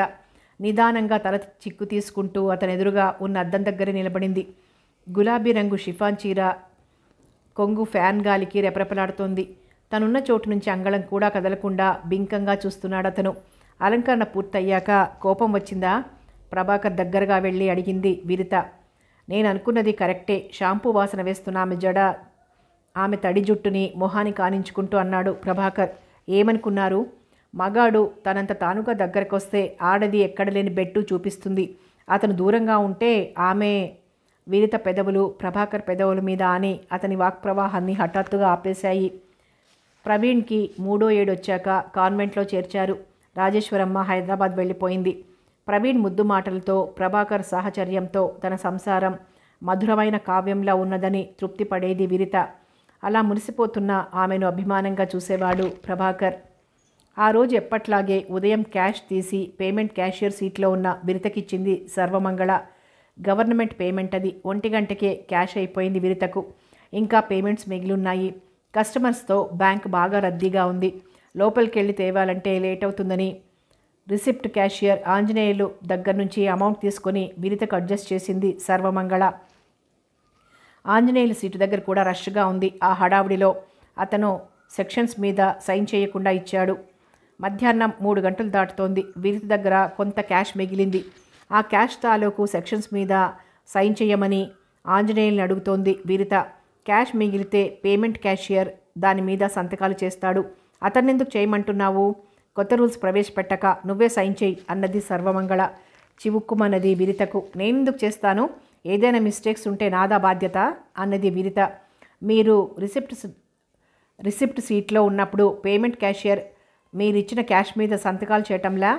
నిదానంగా తల చిక్కు తీసుకుంటూ అతని ఎదురుగా ఉన్న అద్దం దగ్గర నిలబడింది గులాబీ రంగు షిఫాన్ చీర కొంగు ఫ్యాన్ గాలికి రెపరెపలాడుతోంది తనున్న చోటు నుంచి అంగళం కూడా కదలకుండా బింకంగా చూస్తున్నాడు అతను అలంకరణ పూర్తయ్యాక కోపం వచ్చిందా ప్రభాకర్ దగ్గరగా వెళ్ళి అడిగింది విరిత నేను అనుకున్నది కరెక్టే షాంపూ వాసన వేస్తున్న ఆమె జడ ఆమె తడి జుట్టుని మొహాన్ని కానించుకుంటూ అన్నాడు ప్రభాకర్ ఏమనుకున్నారు మగాడు తనంత తానుగా దగ్గరకొస్తే ఆడది ఎక్కడ లేని బెట్టు చూపిస్తుంది అతను దూరంగా ఉంటే ఆమె వీరిత పెదవులు ప్రభాకర్ పెదవుల మీద అని అతని వాక్ప్రవాహాన్ని హఠాత్తుగా ఆపేశాయి ప్రవీణ్కి మూడో ఏడొచ్చాక కాన్వెంట్లో చేర్చారు రాజేశ్వరమ్మ హైదరాబాద్ వెళ్ళిపోయింది ప్రవీణ్ ముద్దు మాటలతో ప్రభాకర్ సాహచర్యంతో తన సంసారం మధురమైన కావ్యంలా ఉన్నదని తృప్తిపడేది విరిత అలా మురిసిపోతున్న ఆమెను అభిమానంగా చూసేవాడు ప్రభాకర్ ఆ రోజు ఎప్పట్లాగే ఉదయం క్యాష్ తీసి పేమెంట్ క్యాషియర్ సీట్లో ఉన్న విరితకిచ్చింది సర్వమంగళ గవర్నమెంట్ పేమెంట్ అది ఒంటి గంటకే క్యాష్ అయిపోయింది విరితకు ఇంకా పేమెంట్స్ మిగిలిన్నాయి కస్టమర్స్తో బ్యాంక్ బాగా రద్దీగా ఉంది లోపలికి వెళ్ళి తేవాలంటే లేట్ అవుతుందని రిసిప్ట్ క్యాషియర్ ఆంజనేయులు దగ్గర నుంచి అమౌంట్ తీసుకొని వినితకు అడ్జస్ట్ చేసింది సర్వమంగళ ఆంజనేయులు సీటు దగ్గర కూడా రష్గా ఉంది ఆ హడావుడిలో అతను సెక్షన్స్ మీద సైన్ చేయకుండా ఇచ్చాడు మధ్యాహ్నం మూడు గంటలు దాటుతోంది వినిత దగ్గర కొంత క్యాష్ మిగిలింది ఆ క్యాష్ తాలూకు సెక్షన్స్ మీద సైన్ చేయమని ఆంజనేయుల్ని అడుగుతోంది విరిత క్యాష్ మిగిలితే పేమెంట్ క్యాషియర్ దాని మీద సంతకాలు చేస్తాడు అతన్నెందుకు చేయమంటున్నావు కొత్త రూల్స్ ప్రవేశపెట్టక నువ్వే సైన్ చేయి అన్నది సర్వమంగళ చివుక్కుమన్నది విరితకు నేనెందుకు చేస్తాను ఏదైనా మిస్టేక్స్ ఉంటే నాదా బాధ్యత అన్నది విరిత మీరు రిసిప్ట్ రిసిప్ట్ సీట్లో ఉన్నప్పుడు పేమెంట్ క్యాషియర్ మీరిచ్చిన క్యాష్ మీద సంతకాలు చేయటంలా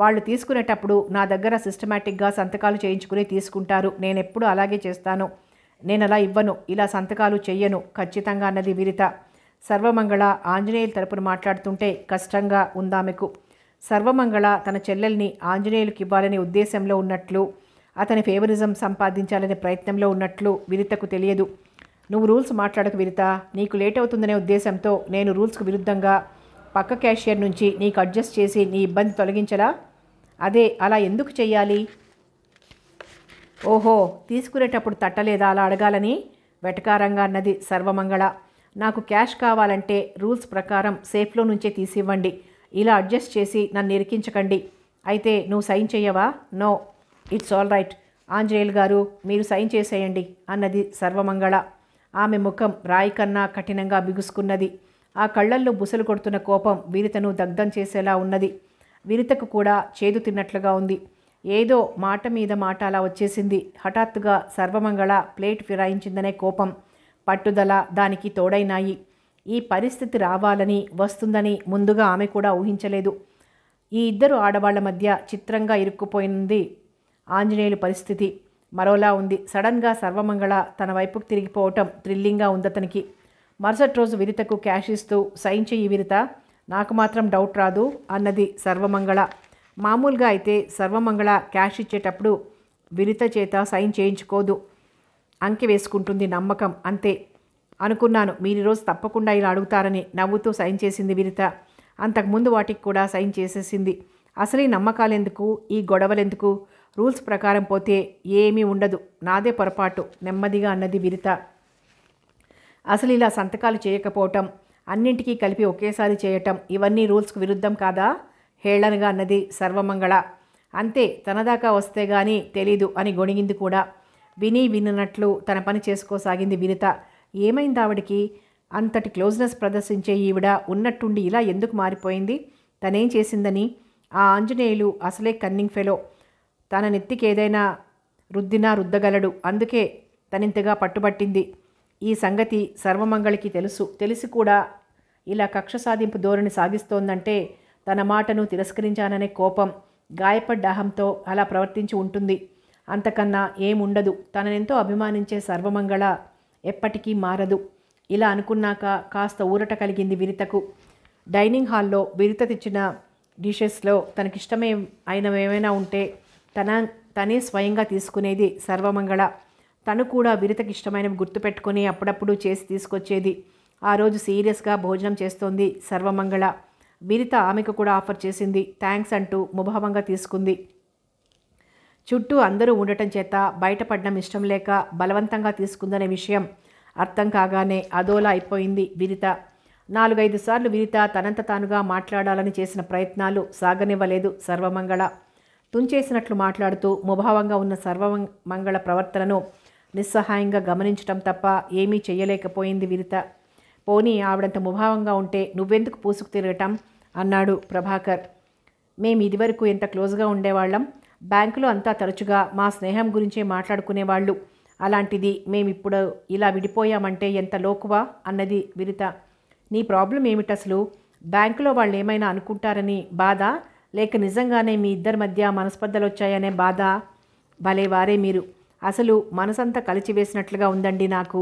వాళ్ళు తీసుకునేటప్పుడు నా దగ్గర సిస్టమేటిక్గా సంతకాలు చేయించుకుని తీసుకుంటారు నేను ఎప్పుడు అలాగే చేస్తాను నేను అలా ఇవ్వను ఇలా సంతకాలు చెయ్యను ఖచ్చితంగా అన్నది విరిత సర్వమంగళ ఆంజనేయుల తరపున మాట్లాడుతుంటే కష్టంగా ఉందామెకు సర్వమంగళ తన చెల్లెల్ని ఆంజనేయులకు ఇవ్వాలనే ఉద్దేశంలో ఉన్నట్లు అతని ఫేవరిజం సంపాదించాలనే ప్రయత్నంలో ఉన్నట్లు విరితకు తెలియదు నువ్వు రూల్స్ మాట్లాడక విరిత నీకు లేట్ అవుతుందనే ఉద్దేశంతో నేను రూల్స్కు విరుద్ధంగా పక్క క్యాషియర్ నుంచి నీకు అడ్జస్ట్ చేసి నీ ఇబ్బంది తొలగించలా అదే అలా ఎందుకు చెయ్యాలి ఓహో తీసుకునేటప్పుడు తట్టలేదా అలా అడగాలని వెటకారంగా అన్నది సర్వమంగళ నాకు క్యాష్ కావాలంటే రూల్స్ ప్రకారం సేఫ్లో నుంచే తీసివ్వండి ఇలా అడ్జస్ట్ చేసి నన్ను ఇరికించకండి అయితే నువ్వు సైన్ చేయవా no it's all right Anjaneyulu garu మీరు సైన్ చేసేయండి అన్నది సర్వమంగళ ఆమె ముఖం రాయి కన్నా కఠినంగా బిగుసుకున్నది ఆ కళ్ళల్లో బుసలు కొడుతున్న కోపం వీరితను దగ్ధం చేసేలా ఉన్నది వీరితకు కూడా చేదు తిన్నట్లుగా ఉంది ఏదో మాట మీద మాట అలా వచ్చేసింది హఠాత్తుగా సర్వమంగళ ప్లేట్ ఫిరాయించిందనే కోపం పట్టుదల దానికి తోడైనాయి ఈ పరిస్థితి రావాలని వస్తుందని ముందుగా ఆమె కూడా ఊహించలేదు ఈ ఇద్దరు ఆడవాళ్ల మధ్య చిత్రంగా ఇరుక్కుపోయింది ఆంజనేయులు పరిస్థితి మరోలా ఉంది సడన్గా సర్వమంగళ తన వైపుకు తిరిగిపోవటం థ్రిల్లింగ్గా ఉందతనికి మరుసటి రోజు విరితకు క్యాష్ ఇస్తూ సైన్ చెయ్యి విరిత నాకు మాత్రం డౌట్ రాదు అన్నది సర్వమంగళ మామూలుగా అయితే సర్వమంగళ క్యాష్ ఇచ్చేటప్పుడు విరిత చేత సైన్ చేయించుకోదు అంకె వేసుకుంటుంది నమ్మకం అంతే అనుకున్నాను మీరు రోజు తప్పకుండా ఇలా అడుగుతారని నవ్వుతూ సైన్ చేసింది విరిత అంతకుముందు వాటికి కూడా సైన్ చేసేసింది అసలు ఈ నమ్మకాలెందుకు ఈ గొడవలెందుకు రూల్స్ ప్రకారం పోతే ఏమీ ఉండదు నాదే పొరపాటు నెమ్మదిగా అన్నది విరిత అసలు ఇలా సంతకాలు చేయకపోవటం అన్నింటికీ కలిపి ఒకేసారి చేయటం ఇవన్నీ రూల్స్కు విరుద్ధం కాదా హేళనగా అన్నది సర్వమంగళ అంతే తనదాకా వస్తే గాని తెలీదు అని గొణిగింది కూడా విని విన్నట్లు తన పని చేసుకోసాగింది వినిత ఏమైంది ఆవిడికి అంతటి క్లోజ్నెస్ ప్రదర్శించే ఈవిడ ఉన్నట్టుండి ఇలా ఎందుకు మారిపోయింది తనేం చేసిందని ఆ ఆంజనేయులు అసలే కన్నింగ్ ఫెలో తన నెత్తికి ఏదైనా రుద్దినా రుద్దగలడు అందుకే తనింతగా పట్టుబట్టింది ఈ సంగతి సర్వమంగళికి తెలుసు తెలిసి కూడా ఇలా కక్ష సాధింపు ధోరణి సాగిస్తోందంటే తన మాటను తిరస్కరించాననే కోపం గాయపడ్డాహంతో అలా ప్రవర్తించి ఉంటుంది అంతకన్నా ఏముండదు తననెంతో అభిమానించే సర్వమంగళ ఎప్పటికీ మారదు ఇలా అనుకున్నాక కాస్త ఊరట కలిగింది విరితకు డైనింగ్ హాల్లో విరిత తెచ్చిన డిషెస్లో తనకిష్టమే అయినవేమైనా ఉంటే తన తనే స్వయంగా తీసుకునేది సర్వమంగళ తను కూడా విరితకి ఇష్టమైనవి గుర్తుపెట్టుకుని అప్పుడప్పుడు చేసి తీసుకొచ్చేది ఆ రోజు సీరియస్గా భోజనం చేస్తోంది సర్వమంగళ విరిత ఆమెకు కూడా ఆఫర్ చేసింది థ్యాంక్స్ అంటూ ముభావంగా తీసుకుంది చుట్టూ అందరూ ఉండటం చేత బయటపడడం ఇష్టం లేక బలవంతంగా తీసుకుందనే విషయం అర్థం కాగానే అదోలా అయిపోయింది విరిత నాలుగైదు సార్లు విరిత తనంత తానుగా మాట్లాడాలని చేసిన ప్రయత్నాలు సాగనివ్వలేదు సర్వమంగళ తుంచేసినట్లు మాట్లాడుతూ ముభావంగా ఉన్న సర్వమంగళ ప్రవర్తనను నిస్సహాయంగా గమనించటం తప్ప ఏమీ చేయలేకపోయింది విరిత పోనీ ఆవిడంత ముభావంగా ఉంటే నువ్వెందుకు పూసుకు తిరగటం అన్నాడు ప్రభాకర్ మేము ఇదివరకు ఎంత క్లోజ్గా ఉండేవాళ్ళం బ్యాంకులో అంతా తరచుగా మా స్నేహం గురించే మాట్లాడుకునేవాళ్ళు అలాంటిది మేమిప్పుడు ఇలా విడిపోయామంటే ఎంత లోకువా అన్నది విరిత నీ ప్రాబ్లం ఏమిటి అసలు బ్యాంకులో వాళ్ళు ఏమైనా అనుకుంటారని బాధ లేక నిజంగానే మీ ఇద్దరి మధ్య మనస్పర్ధలు వచ్చాయనే బాధ భలే వారే మీరు అసలు మనసంతా కలిచివేసినట్లుగా ఉందండి నాకు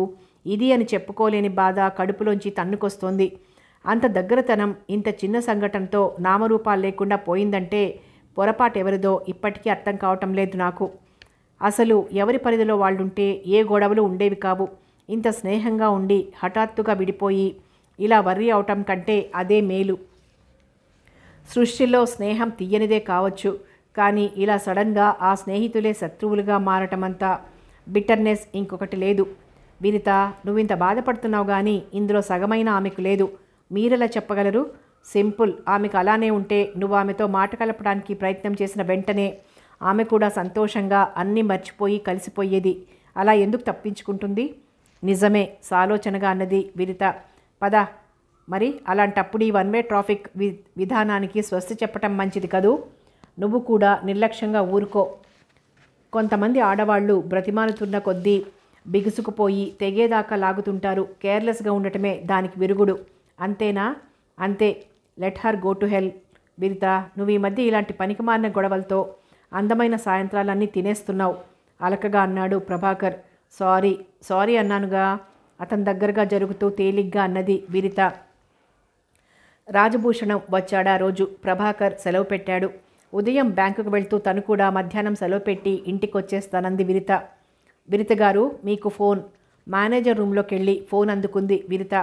ఇది అని చెప్పుకోలేని బాధ కడుపులోంచి తన్నుకొస్తోంది అంత దగ్గరతనం ఇంత చిన్న సంఘటనతో నామరూపాలు లేకుండా పోయిందంటే పొరపాటు ఎవరిదో ఇప్పటికీ అర్థం కావటం లేదు నాకు అసలు ఎవరి పరిధిలో వాళ్ళుంటే ఏ గొడవలు ఉండేవి కావు ఇంత స్నేహంగా ఉండి హఠాత్తుగా విడిపోయి ఇలా వర్రీ అవటం కంటే అదే మేలు సృష్టిలో స్నేహం తీయనిదే కావచ్చు కానీ ఇలా సడన్గా ఆ స్నేహితులే శత్రువులుగా మారటమంతా బిటర్నెస్ ఇంకొకటి లేదు వినిత నువ్వింత బాధపడుతున్నావు కానీ ఇందులో సగమైన ఆమెకు లేదు మీరెలా చెప్పగలరు సింపుల్ ఆమెకు అలానే ఉంటే నువ్వు ఆమెతో మాట కలపడానికి ప్రయత్నం చేసిన వెంటనే ఆమె కూడా సంతోషంగా అన్నీ మర్చిపోయి కలిసిపోయేది అలా ఎందుకు తప్పించుకుంటుంది నిజమే సాలోచనగా అన్నది విరిత పద మరి అలాంటప్పుడు ఈ వన్ వే ట్రాఫిక్ వి విధానానికి స్వస్తి చెప్పటం మంచిది కదూ నువ్వు కూడా నిర్లక్ష్యంగా ఊరుకో కొంతమంది ఆడవాళ్ళు బ్రతిమాలుతున్న కొద్దీ బిగుసుకుపోయి తెగేదాకా లాగుతుంటారు కేర్లెస్గా ఉండటమే దానికి విరుగుడు అంతేనా అంతే let her go to hell Birita నువ్వు ఈ మధ్య ఇలాంటి పనికిమారిన గొడవలతో అందమైన సాయంత్రాలన్నీ తినేస్తున్నావు అలకగా అన్నాడు ప్రభాకర్ సారీ సారీ అన్నానుగా అతని దగ్గరగా జరుగుతూ తేలిగ్గా అన్నది విరిత రాజభూషణం వచ్చాడా రోజు ప్రభాకర్ సెలవు పెట్టాడు ఉదయం బ్యాంకుకు వెళ్తూ తను కూడా మధ్యాహ్నం సెలవు పెట్టి ఇంటికి వచ్చేస్తానంది విరిత విరిత గారు మీకు ఫోన్ మేనేజర్ రూమ్లోకి వెళ్ళి ఫోన్ అందుకుంది విరిత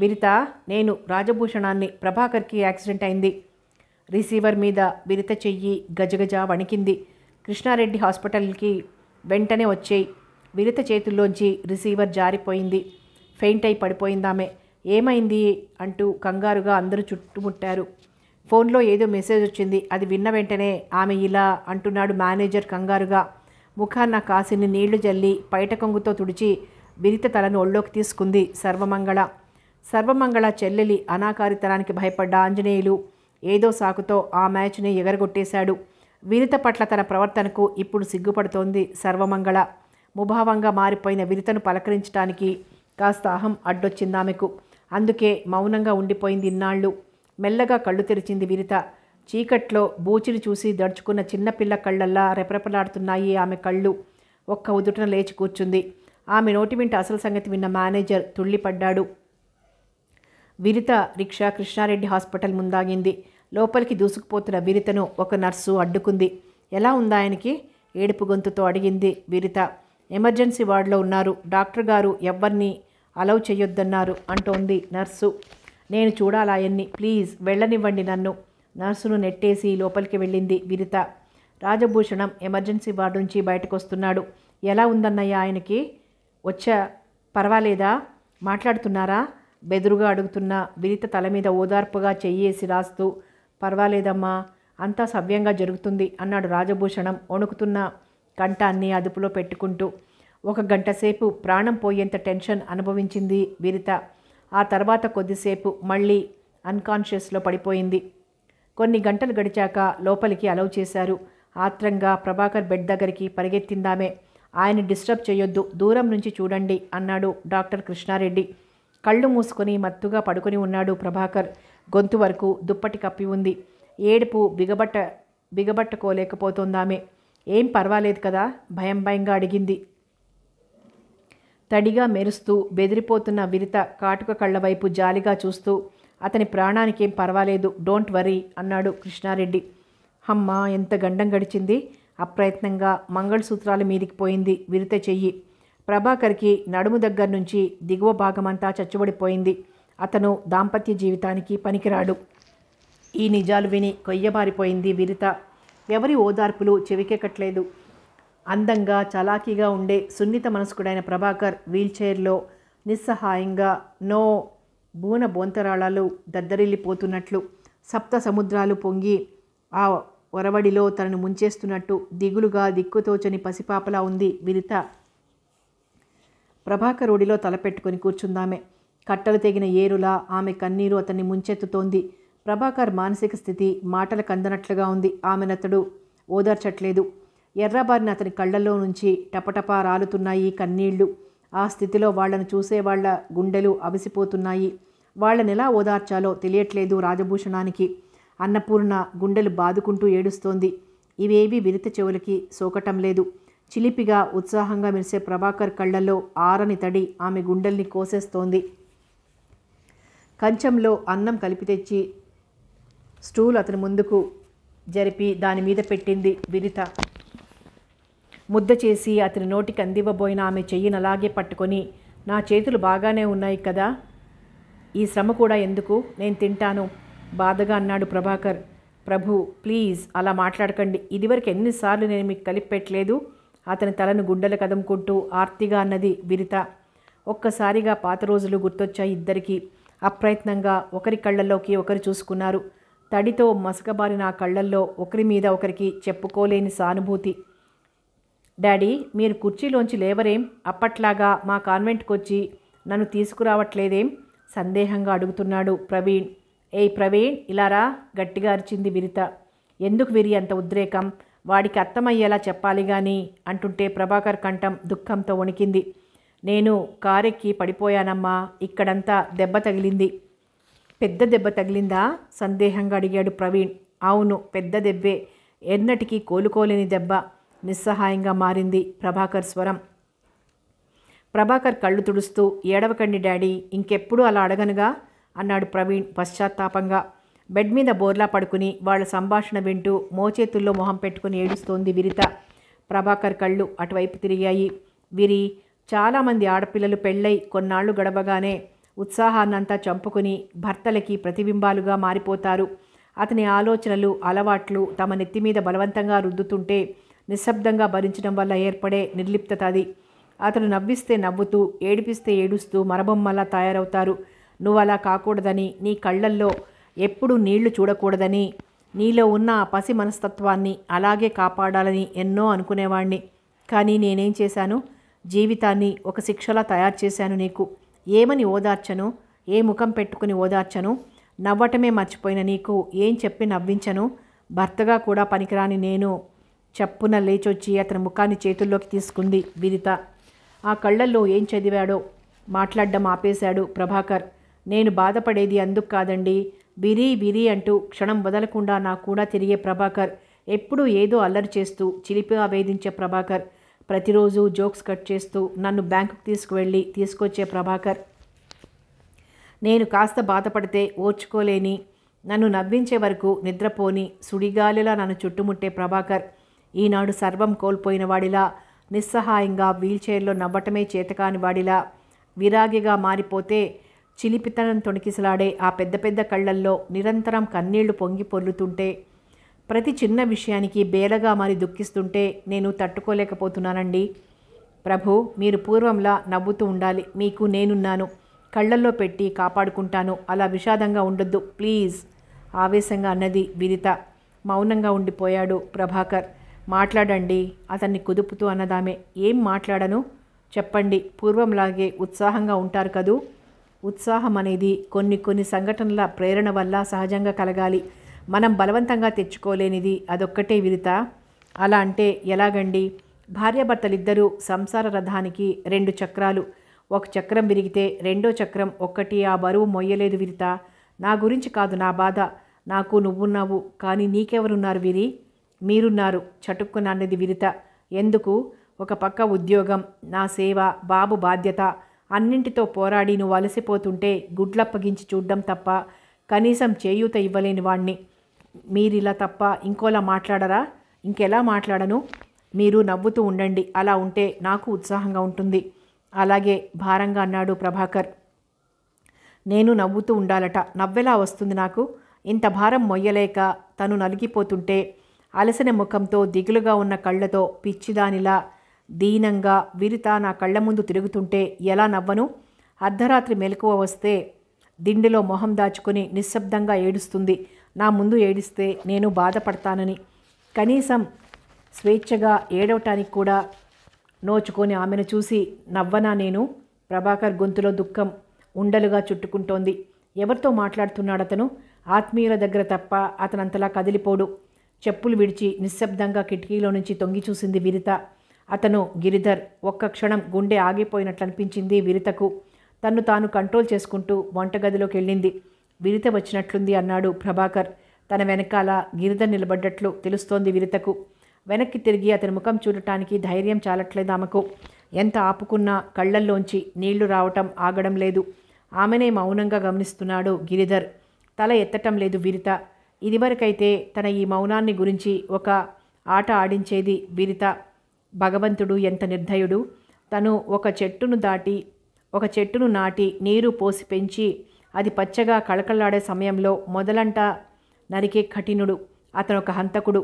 వినిత నేను రాజభూషణాన్ని ప్రభాకర్కి యాక్సిడెంట్ అయింది రిసీవర్ మీద వినిత చెయ్యి గజగజ వణికింది కృష్ణారెడ్డి హాస్పిటల్కి వెంటనే వచ్చేయి వినిత చేతుల్లోంచి రిసీవర్ జారిపోయింది ఫెయింట్ అయి పడిపోయిందామె ఏమైంది అంటూ కంగారుగా అందరూ చుట్టుముట్టారు ఫోన్లో ఏదో మెసేజ్ వచ్చింది అది విన్న వెంటనే ఆమె ఇలా అంటున్నాడు మేనేజర్ కంగారుగా ముఖాన్న కాసిని నీళ్లు జల్లి పైట కొంగుతో తుడిచి విరిత తలను ఒళ్ళోకి తీసుకుంది సర్వమంగళ సర్వమంగళ చెల్లెలి అనాకారితనానికి భయపడ్డ ఆంజనేయులు ఏదో సాకుతో ఆ మ్యాచ్ని ఎగరగొట్టేశాడు వినిత పట్ల తన ప్రవర్తనకు ఇప్పుడు సిగ్గుపడుతోంది సర్వమంగళ ముభావంగా మారిపోయిన వినితను పలకరించడానికి కాస్త అహం అడ్డొచ్చిందామెకు అందుకే మౌనంగా ఉండిపోయింది ఇన్నాళ్ళు మెల్లగా కళ్ళు తెరిచింది వినిత చీకట్లో బూచిని చూసి దడుచుకున్న చిన్నపిల్ల కళ్ళల్లా రెపరెపలాడుతున్నాయి ఆమె కళ్ళు ఒక్క ఉదుటన లేచి కూర్చుంది ఆమె నోటి వింట అసలు సంగతి విన్న మేనేజర్ తుళ్ళిపడ్డాడు విరిత రిక్షా కృష్ణారెడ్డి హాస్పిటల్ ముందాగింది లోపలికి దూసుకుపోతున్న విరితను ఒక నర్సు అడ్డుకుంది ఎలా ఉందాయనికి ఏడుపు గొంతుతో అడిగింది విరిత ఎమర్జెన్సీ వార్డులో ఉన్నారు డాక్టర్ గారు ఎవ్వరిని అలౌ చేయొద్దన్నారు అంటోంది నర్సు నేను చూడాలాయన్ని ప్లీజ్ వెళ్ళనివ్వండి నన్ను నర్సును నెట్టేసి లోపలికి వెళ్ళింది విరిత రాజభూషణం ఎమర్జెన్సీ వార్డు నుంచి బయటకు వస్తున్నాడు ఎలా ఉందన్నయ్య ఆయనకి వచ్చా పర్వాలేదా మాట్లాడుతున్నారా బెదురుగా అడుగుతున్న వినిత తల మీద ఓదార్పుగా చెయ్యేసి రాస్తూ పర్వాలేదమ్మా అంతా సవ్యంగా జరుగుతుంది అన్నాడు రాజభూషణం వణుకుతున్న కంఠాన్ని అదుపులో పెట్టుకుంటూ ఒక గంట సేపు ప్రాణం పోయేంత టెన్షన్ అనుభవించింది విరిత ఆ తర్వాత కొద్దిసేపు మళ్ళీ అన్కాన్షియస్లో పడిపోయింది కొన్ని గంటలు గడిచాక లోపలికి అలౌ చేశారు ఆత్రంగా ప్రభాకర్ బెడ్ దగ్గరికి పరిగెత్తిందామే ఆయన డిస్టర్బ్ చేయొద్దు దూరం నుంచి చూడండి అన్నాడు డాక్టర్ కృష్ణారెడ్డి కళ్ళు మూసుకొని మత్తుగా పడుకొని ఉన్నాడు ప్రభాకర్ గొంతు వరకు దుప్పటి కప్పి ఉంది ఏడుపు బిగబట్ట బిగబట్టుకోలేకపోతుందామే ఏం పర్వాలేదు కదా భయం భయంగా అడిగింది తడిగా మెరుస్తూ బెదిరిపోతున్న విరిత కాటుక కళ్ళ వైపు జాలిగా చూస్తూ అతని ప్రాణానికేం పర్వాలేదు డోంట్ వరీ అన్నాడు కృష్ణారెడ్డి హమ్మా ఎంత గండం గడిచింది అప్రయత్నంగా మంగళసూత్రాల మీదికి పోయింది విరిత చెయ్యి ప్రభాకర్కి నడుము దగ్గర నుంచి దిగువ భాగమంతా చచ్చుబడిపోయింది అతను దాంపత్య జీవితానికి పనికిరాడు ఈ నిజాలు విని కొయ్యబారిపోయింది విరిత ఎవరి ఓదార్పులు చెవికెక్కట్లేదు అందంగా చలాకీగా ఉండే సున్నిత మనస్కుడైన ప్రభాకర్ వీల్చైర్లో నిస్సహాయంగా నో బూన బోంతరాళాలు దద్దరిల్లిపోతున్నట్లు సప్త సముద్రాలు పొంగి ఆ ఒరవడిలో తనను ముంచేస్తున్నట్టు దిగులుగా దిక్కుతోచని పసిపాపలా ఉంది విరిత ప్రభాకరుడిలో తలపెట్టుకుని కూర్చుందామే కట్టలు తెగిన ఏరులా ఆమె కన్నీరు అతన్ని ముంచెత్తుతోంది ప్రభాకర్ మానసిక స్థితి మాటల కందనట్లుగా ఉంది ఆమెనతడు ఓదార్చట్లేదు ఎర్రబారిన అతని కళ్ళల్లో నుంచి టపటపా రాలుతున్నాయి కన్నీళ్లు ఆ స్థితిలో వాళ్లను చూసేవాళ్ల గుండెలు అవిసిపోతున్నాయి ఎలా ఓదార్చాలో తెలియట్లేదు రాజభూషణానికి అన్నపూర్ణ గుండెలు బాదుకుంటూ ఏడుస్తోంది ఇవేవి విరిత చెవులకి సోకటం లేదు చిలిపిగా ఉత్సాహంగా మెరిసే ప్రభాకర్ కళ్ళల్లో ఆరని తడి ఆమె గుండెల్ని కోసేస్తోంది కంచంలో అన్నం కలిపి తెచ్చి స్టూల్ అతని ముందుకు జరిపి దాని మీద పెట్టింది వినిత ముద్ద చేసి అతని నోటికి అందివ్వబోయిన ఆమె చెయ్యిని అలాగే పట్టుకొని నా చేతులు బాగానే ఉన్నాయి కదా ఈ శ్రమ కూడా ఎందుకు నేను తింటాను బాధగా అన్నాడు ప్రభాకర్ ప్రభు ప్లీజ్ అలా మాట్లాడకండి ఇదివరకు ఎన్నిసార్లు నేను మీకు కలిపి పెట్టలేదు అతని తలను గుండెలు కదుముకుంటూ ఆర్తిగా అన్నది విరిత ఒక్కసారిగా పాత రోజులు గుర్తొచ్చాయి ఇద్దరికీ అప్రయత్నంగా ఒకరి కళ్ళల్లోకి ఒకరు చూసుకున్నారు తడితో మసకబారిన ఆ కళ్ళల్లో ఒకరి మీద ఒకరికి చెప్పుకోలేని సానుభూతి డాడీ మీరు కుర్చీలోంచి లేవరేం అప్పట్లాగా మా కాన్వెంట్కి వచ్చి నన్ను తీసుకురావట్లేదేం సందేహంగా అడుగుతున్నాడు ప్రవీణ్ ఏయ్ ప్రవీణ్ ఇలారా గట్టిగా అరిచింది విరిత ఎందుకు విరి అంత ఉద్రేకం వాడికి అర్థమయ్యేలా చెప్పాలి గాని అంటుంటే ప్రభాకర్ కంఠం దుఃఖంతో వణికింది నేను కారెక్కి పడిపోయానమ్మా ఇక్కడంతా దెబ్బ తగిలింది పెద్ద దెబ్బ తగిలిందా సందేహంగా అడిగాడు ప్రవీణ్ అవును పెద్ద దెబ్బే ఎన్నటికీ కోలుకోలేని దెబ్బ నిస్సహాయంగా మారింది ప్రభాకర్ స్వరం ప్రభాకర్ కళ్ళు తుడుస్తూ ఏడవకండి డాడీ ఇంకెప్పుడు అలా అడగనుగా అన్నాడు ప్రవీణ్ పశ్చాత్తాపంగా బెడ్ మీద బోర్లా పడుకుని వాళ్ళ సంభాషణ వింటూ మోచేతుల్లో మొహం పెట్టుకుని ఏడుస్తోంది విరిత ప్రభాకర్ కళ్ళు అటువైపు తిరిగాయి విరి చాలామంది ఆడపిల్లలు పెళ్ళై కొన్నాళ్ళు గడవగానే ఉత్సాహాన్నంతా చంపుకుని భర్తలకి ప్రతిబింబాలుగా మారిపోతారు అతని ఆలోచనలు అలవాట్లు తమ నెత్తి మీద బలవంతంగా రుద్దుతుంటే నిశ్శబ్దంగా భరించడం వల్ల ఏర్పడే నిర్లిప్తత అది అతను నవ్విస్తే నవ్వుతూ ఏడిపిస్తే ఏడుస్తూ మరబొమ్మలా తయారవుతారు నువ్వు అలా కాకూడదని నీ కళ్ళల్లో ఎప్పుడు నీళ్లు చూడకూడదని నీలో ఉన్న ఆ పసి మనస్తత్వాన్ని అలాగే కాపాడాలని ఎన్నో అనుకునేవాణ్ణి కానీ నేనేం చేశాను జీవితాన్ని ఒక శిక్షలా తయారు చేశాను నీకు ఏమని ఓదార్చను ఏ ముఖం పెట్టుకుని ఓదార్చను నవ్వటమే మర్చిపోయిన నీకు ఏం చెప్పి నవ్వించను భర్తగా కూడా పనికిరాని నేను చప్పున లేచొచ్చి అతని ముఖాన్ని చేతుల్లోకి తీసుకుంది విదిత ఆ కళ్ళల్లో ఏం చదివాడో మాట్లాడడం ఆపేశాడు ప్రభాకర్ నేను బాధపడేది అందుకు కాదండి బిరీ బిరీ అంటూ క్షణం వదలకుండా నా కూడా తిరిగే ప్రభాకర్ ఎప్పుడూ ఏదో అల్లరి చేస్తూ చిలిపిగా వేధించే ప్రభాకర్ ప్రతిరోజు జోక్స్ కట్ చేస్తూ నన్ను బ్యాంకుకు తీసుకువెళ్ళి తీసుకొచ్చే ప్రభాకర్ నేను కాస్త బాధపడితే ఓర్చుకోలేని నన్ను నవ్వించే వరకు నిద్రపోని సుడిగాలిలా నన్ను చుట్టుముట్టే ప్రభాకర్ ఈనాడు సర్వం కోల్పోయిన వాడిలా నిస్సహాయంగా వీల్చైర్లో నవ్వటమే చేతకాని వాడిలా విరాగిగా మారిపోతే చిలిపితనం తొణికిసలాడే ఆ పెద్ద పెద్ద కళ్ళల్లో నిరంతరం కన్నీళ్లు పొంగి పొర్లుతుంటే ప్రతి చిన్న విషయానికి బేలగా మారి దుఃఖిస్తుంటే నేను తట్టుకోలేకపోతున్నానండి ప్రభు మీరు పూర్వంలా నవ్వుతూ ఉండాలి మీకు నేనున్నాను కళ్ళల్లో పెట్టి కాపాడుకుంటాను అలా విషాదంగా ఉండొద్దు ప్లీజ్ ఆవేశంగా అన్నది విరిత మౌనంగా ఉండిపోయాడు ప్రభాకర్ మాట్లాడండి అతన్ని కుదుపుతూ అన్నదామే ఏం మాట్లాడను చెప్పండి పూర్వంలాగే ఉత్సాహంగా ఉంటారు కదూ ఉత్సాహం అనేది కొన్ని కొన్ని సంఘటనల ప్రేరణ వల్ల సహజంగా కలగాలి మనం బలవంతంగా తెచ్చుకోలేనిది అదొక్కటే విరిత అలా అంటే ఎలాగండి భార్యాభర్తలిద్దరూ సంసార రథానికి రెండు చక్రాలు ఒక చక్రం విరిగితే రెండో చక్రం ఒక్కటి ఆ బరువు మొయ్యలేదు విరిత నా గురించి కాదు నా బాధ నాకు నువ్వున్నావు కానీ నీకెవరున్నారు విరి మీరున్నారు చటుక్కునన్నది విరిత ఎందుకు ఒక పక్క ఉద్యోగం నా సేవ బాబు బాధ్యత అన్నింటితో పోరాడి నువ్వు అలసిపోతుంటే గుడ్లప్పగించి చూడ్డం తప్ప కనీసం చేయూత ఇవ్వలేని వాణ్ణి మీరిలా తప్ప ఇంకోలా మాట్లాడరా ఇంకెలా మాట్లాడను మీరు నవ్వుతూ ఉండండి అలా ఉంటే నాకు ఉత్సాహంగా ఉంటుంది అలాగే భారంగా అన్నాడు ప్రభాకర్ నేను నవ్వుతూ ఉండాలట నవ్వెలా వస్తుంది నాకు ఇంత భారం మొయ్యలేక తను నలిగిపోతుంటే అలసిన ముఖంతో దిగులుగా ఉన్న కళ్ళతో పిచ్చిదానిలా దీనంగా విరిత నా కళ్ళ ముందు తిరుగుతుంటే ఎలా నవ్వను అర్ధరాత్రి మెలకువ వస్తే దిండిలో మొహం దాచుకుని నిశ్శబ్దంగా ఏడుస్తుంది నా ముందు ఏడిస్తే నేను బాధపడతానని కనీసం స్వేచ్ఛగా ఏడవటానికి కూడా నోచుకొని ఆమెను చూసి నవ్వనా నేను ప్రభాకర్ గొంతులో దుఃఖం ఉండలుగా చుట్టుకుంటోంది ఎవరితో మాట్లాడుతున్నాడు అతను ఆత్మీయుల దగ్గర తప్ప అతనంతలా కదిలిపోడు చెప్పులు విడిచి నిశ్శబ్దంగా కిటికీలో నుంచి తొంగి చూసింది విరిత అతను గిరిధర్ ఒక్క క్షణం గుండె ఆగిపోయినట్లు అనిపించింది విరితకు తన్ను తాను కంట్రోల్ చేసుకుంటూ వంటగదిలోకి వెళ్ళింది విరిత వచ్చినట్లుంది అన్నాడు ప్రభాకర్ తన వెనకాల గిరిధర్ నిలబడ్డట్లు తెలుస్తోంది విరితకు వెనక్కి తిరిగి అతని ముఖం చూడటానికి ధైర్యం చాలట్లేదు ఆమెకు ఎంత ఆపుకున్నా కళ్ళల్లోంచి నీళ్లు రావటం ఆగడం లేదు ఆమెనే మౌనంగా గమనిస్తున్నాడు గిరిధర్ తల ఎత్తటం లేదు విరిత ఇదివరకైతే తన ఈ మౌనాన్ని గురించి ఒక ఆట ఆడించేది విరిత భగవంతుడు ఎంత నిర్దయుడు తను ఒక చెట్టును దాటి ఒక చెట్టును నాటి నీరు పోసి పెంచి అది పచ్చగా కళకళలాడే సమయంలో మొదలంట నరికే కఠినుడు అతను ఒక హంతకుడు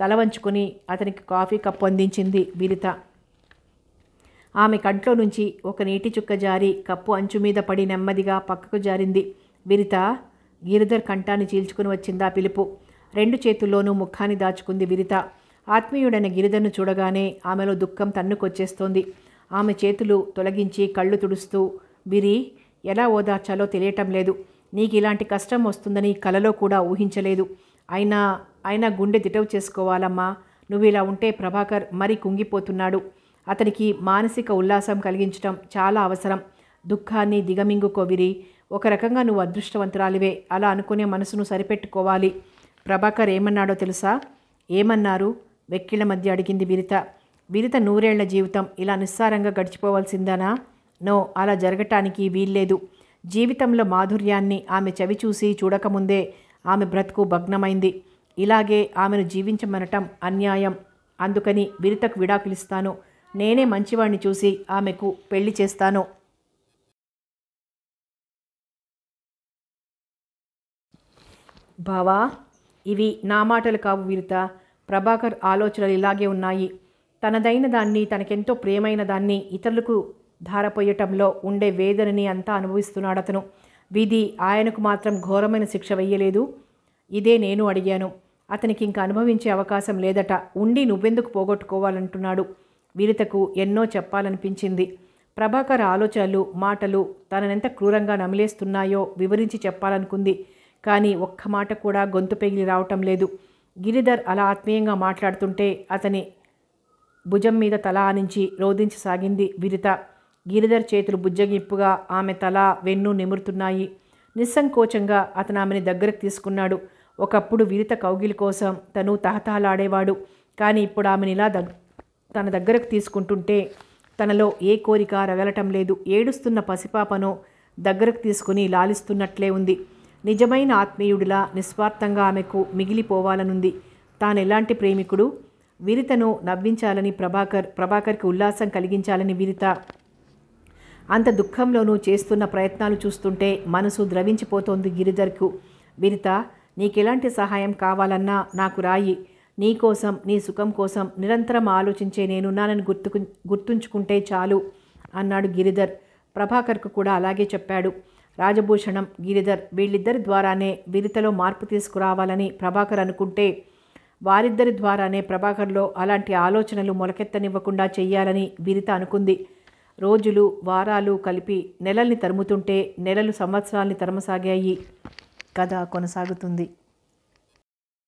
తల వంచుకుని అతనికి కాఫీ కప్పు అందించింది బిరిత ఆమె కంట్లో నుంచి ఒక నీటి చుక్క జారి కప్పు అంచు మీద పడి నెమ్మదిగా పక్కకు జారింది బిరిత గిరిధర్ కంఠాన్ని చీల్చుకుని వచ్చిందా పిలుపు రెండు చేతుల్లోనూ ముఖాన్ని దాచుకుంది బిరిత ఆత్మీయుడైన గిరిధను చూడగానే ఆమెలో దుఃఖం తన్నుకొచ్చేస్తోంది ఆమె చేతులు తొలగించి కళ్ళు తుడుస్తూ బిరి ఎలా ఓదార్చాలో తెలియటం లేదు నీకు ఇలాంటి కష్టం వస్తుందని కలలో కూడా ఊహించలేదు అయినా అయినా గుండె దిటవు చేసుకోవాలమ్మా నువ్వు ఇలా ఉంటే ప్రభాకర్ మరి కుంగిపోతున్నాడు అతనికి మానసిక ఉల్లాసం కలిగించడం చాలా అవసరం దుఃఖాన్ని దిగమింగుకోవిరి ఒక రకంగా నువ్వు అదృష్టవంతురాలివే అలా అనుకునే మనసును సరిపెట్టుకోవాలి ప్రభాకర్ ఏమన్నాడో తెలుసా ఏమన్నారు వెక్కిళ్ళ మధ్య అడిగింది బిరిత బిరిత నూరేళ్ల జీవితం ఇలా నిస్సారంగా గడిచిపోవాల్సిందనా నో అలా జరగటానికి వీల్లేదు జీవితంలో మాధుర్యాన్ని ఆమె చవి చూసి చూడకముందే ఆమె బ్రతుకు భగ్నమైంది ఇలాగే ఆమెను జీవించమనటం అన్యాయం అందుకని బిరితకు విడాకులిస్తాను నేనే మంచివాణ్ణి చూసి ఆమెకు పెళ్లి చేస్తాను బావా ఇవి నా మాటలు కావు వీరిత ప్రభాకర్ ఆలోచనలు ఇలాగే ఉన్నాయి తనదైన దాన్ని తనకెంతో ప్రియమైన దాన్ని ఇతరులకు ధారపోయటంలో ఉండే వేదనని అంతా అనుభవిస్తున్నాడు అతను విధి ఆయనకు మాత్రం ఘోరమైన శిక్ష వెయ్యలేదు ఇదే నేను అడిగాను అతనికి ఇంకా అనుభవించే అవకాశం లేదట ఉండి నువ్వెందుకు పోగొట్టుకోవాలంటున్నాడు వీరితకు ఎన్నో చెప్పాలనిపించింది ప్రభాకర్ ఆలోచనలు మాటలు తననెంత క్రూరంగా నమిలేస్తున్నాయో వివరించి చెప్పాలనుకుంది కానీ ఒక్క మాట కూడా గొంతు పెగిలి రావటం లేదు గిరిధర్ అలా ఆత్మీయంగా మాట్లాడుతుంటే అతని భుజం మీద తల ఆనించి రోధించసాగింది విరిత గిరిధర్ చేతులు బుజ్జగింపుగా ఆమె తల వెన్ను నిమురుతున్నాయి నిస్సంకోచంగా అతను ఆమెని దగ్గరకు తీసుకున్నాడు ఒకప్పుడు విరిత కౌగిలి కోసం తను తహతహలాడేవాడు కానీ ఇప్పుడు ఆమెను ఇలా దగ్ తన దగ్గరకు తీసుకుంటుంటే తనలో ఏ కోరిక రగలటం లేదు ఏడుస్తున్న పసిపాపను దగ్గరకు తీసుకుని లాలిస్తున్నట్లే ఉంది నిజమైన ఆత్మీయుడిలా నిస్వార్థంగా ఆమెకు మిగిలిపోవాలనుంది తానెలాంటి ప్రేమికుడు విరితను నవ్వించాలని ప్రభాకర్ ప్రభాకర్కి ఉల్లాసం కలిగించాలని విరిత అంత దుఃఖంలోనూ చేస్తున్న ప్రయత్నాలు చూస్తుంటే మనసు ద్రవించిపోతోంది గిరిధర్కు విరిత నీకెలాంటి సహాయం కావాలన్నా నాకు రాయి నీ కోసం నీ సుఖం కోసం నిరంతరం ఆలోచించే నేనున్నానని గుర్తుకు గుర్తుంచుకుంటే చాలు అన్నాడు గిరిధర్ ప్రభాకర్కు కూడా అలాగే చెప్పాడు రాజభూషణం గిరిధర్ వీళ్ళిద్దరి ద్వారానే విరితలో మార్పు తీసుకురావాలని ప్రభాకర్ అనుకుంటే వారిద్దరి ద్వారానే ప్రభాకర్లో అలాంటి ఆలోచనలు మొలకెత్తనివ్వకుండా చేయాలని విరిత అనుకుంది రోజులు వారాలు కలిపి నెలల్ని తరుముతుంటే నెలలు సంవత్సరాల్ని తరమసాగాయి కథ కొనసాగుతుంది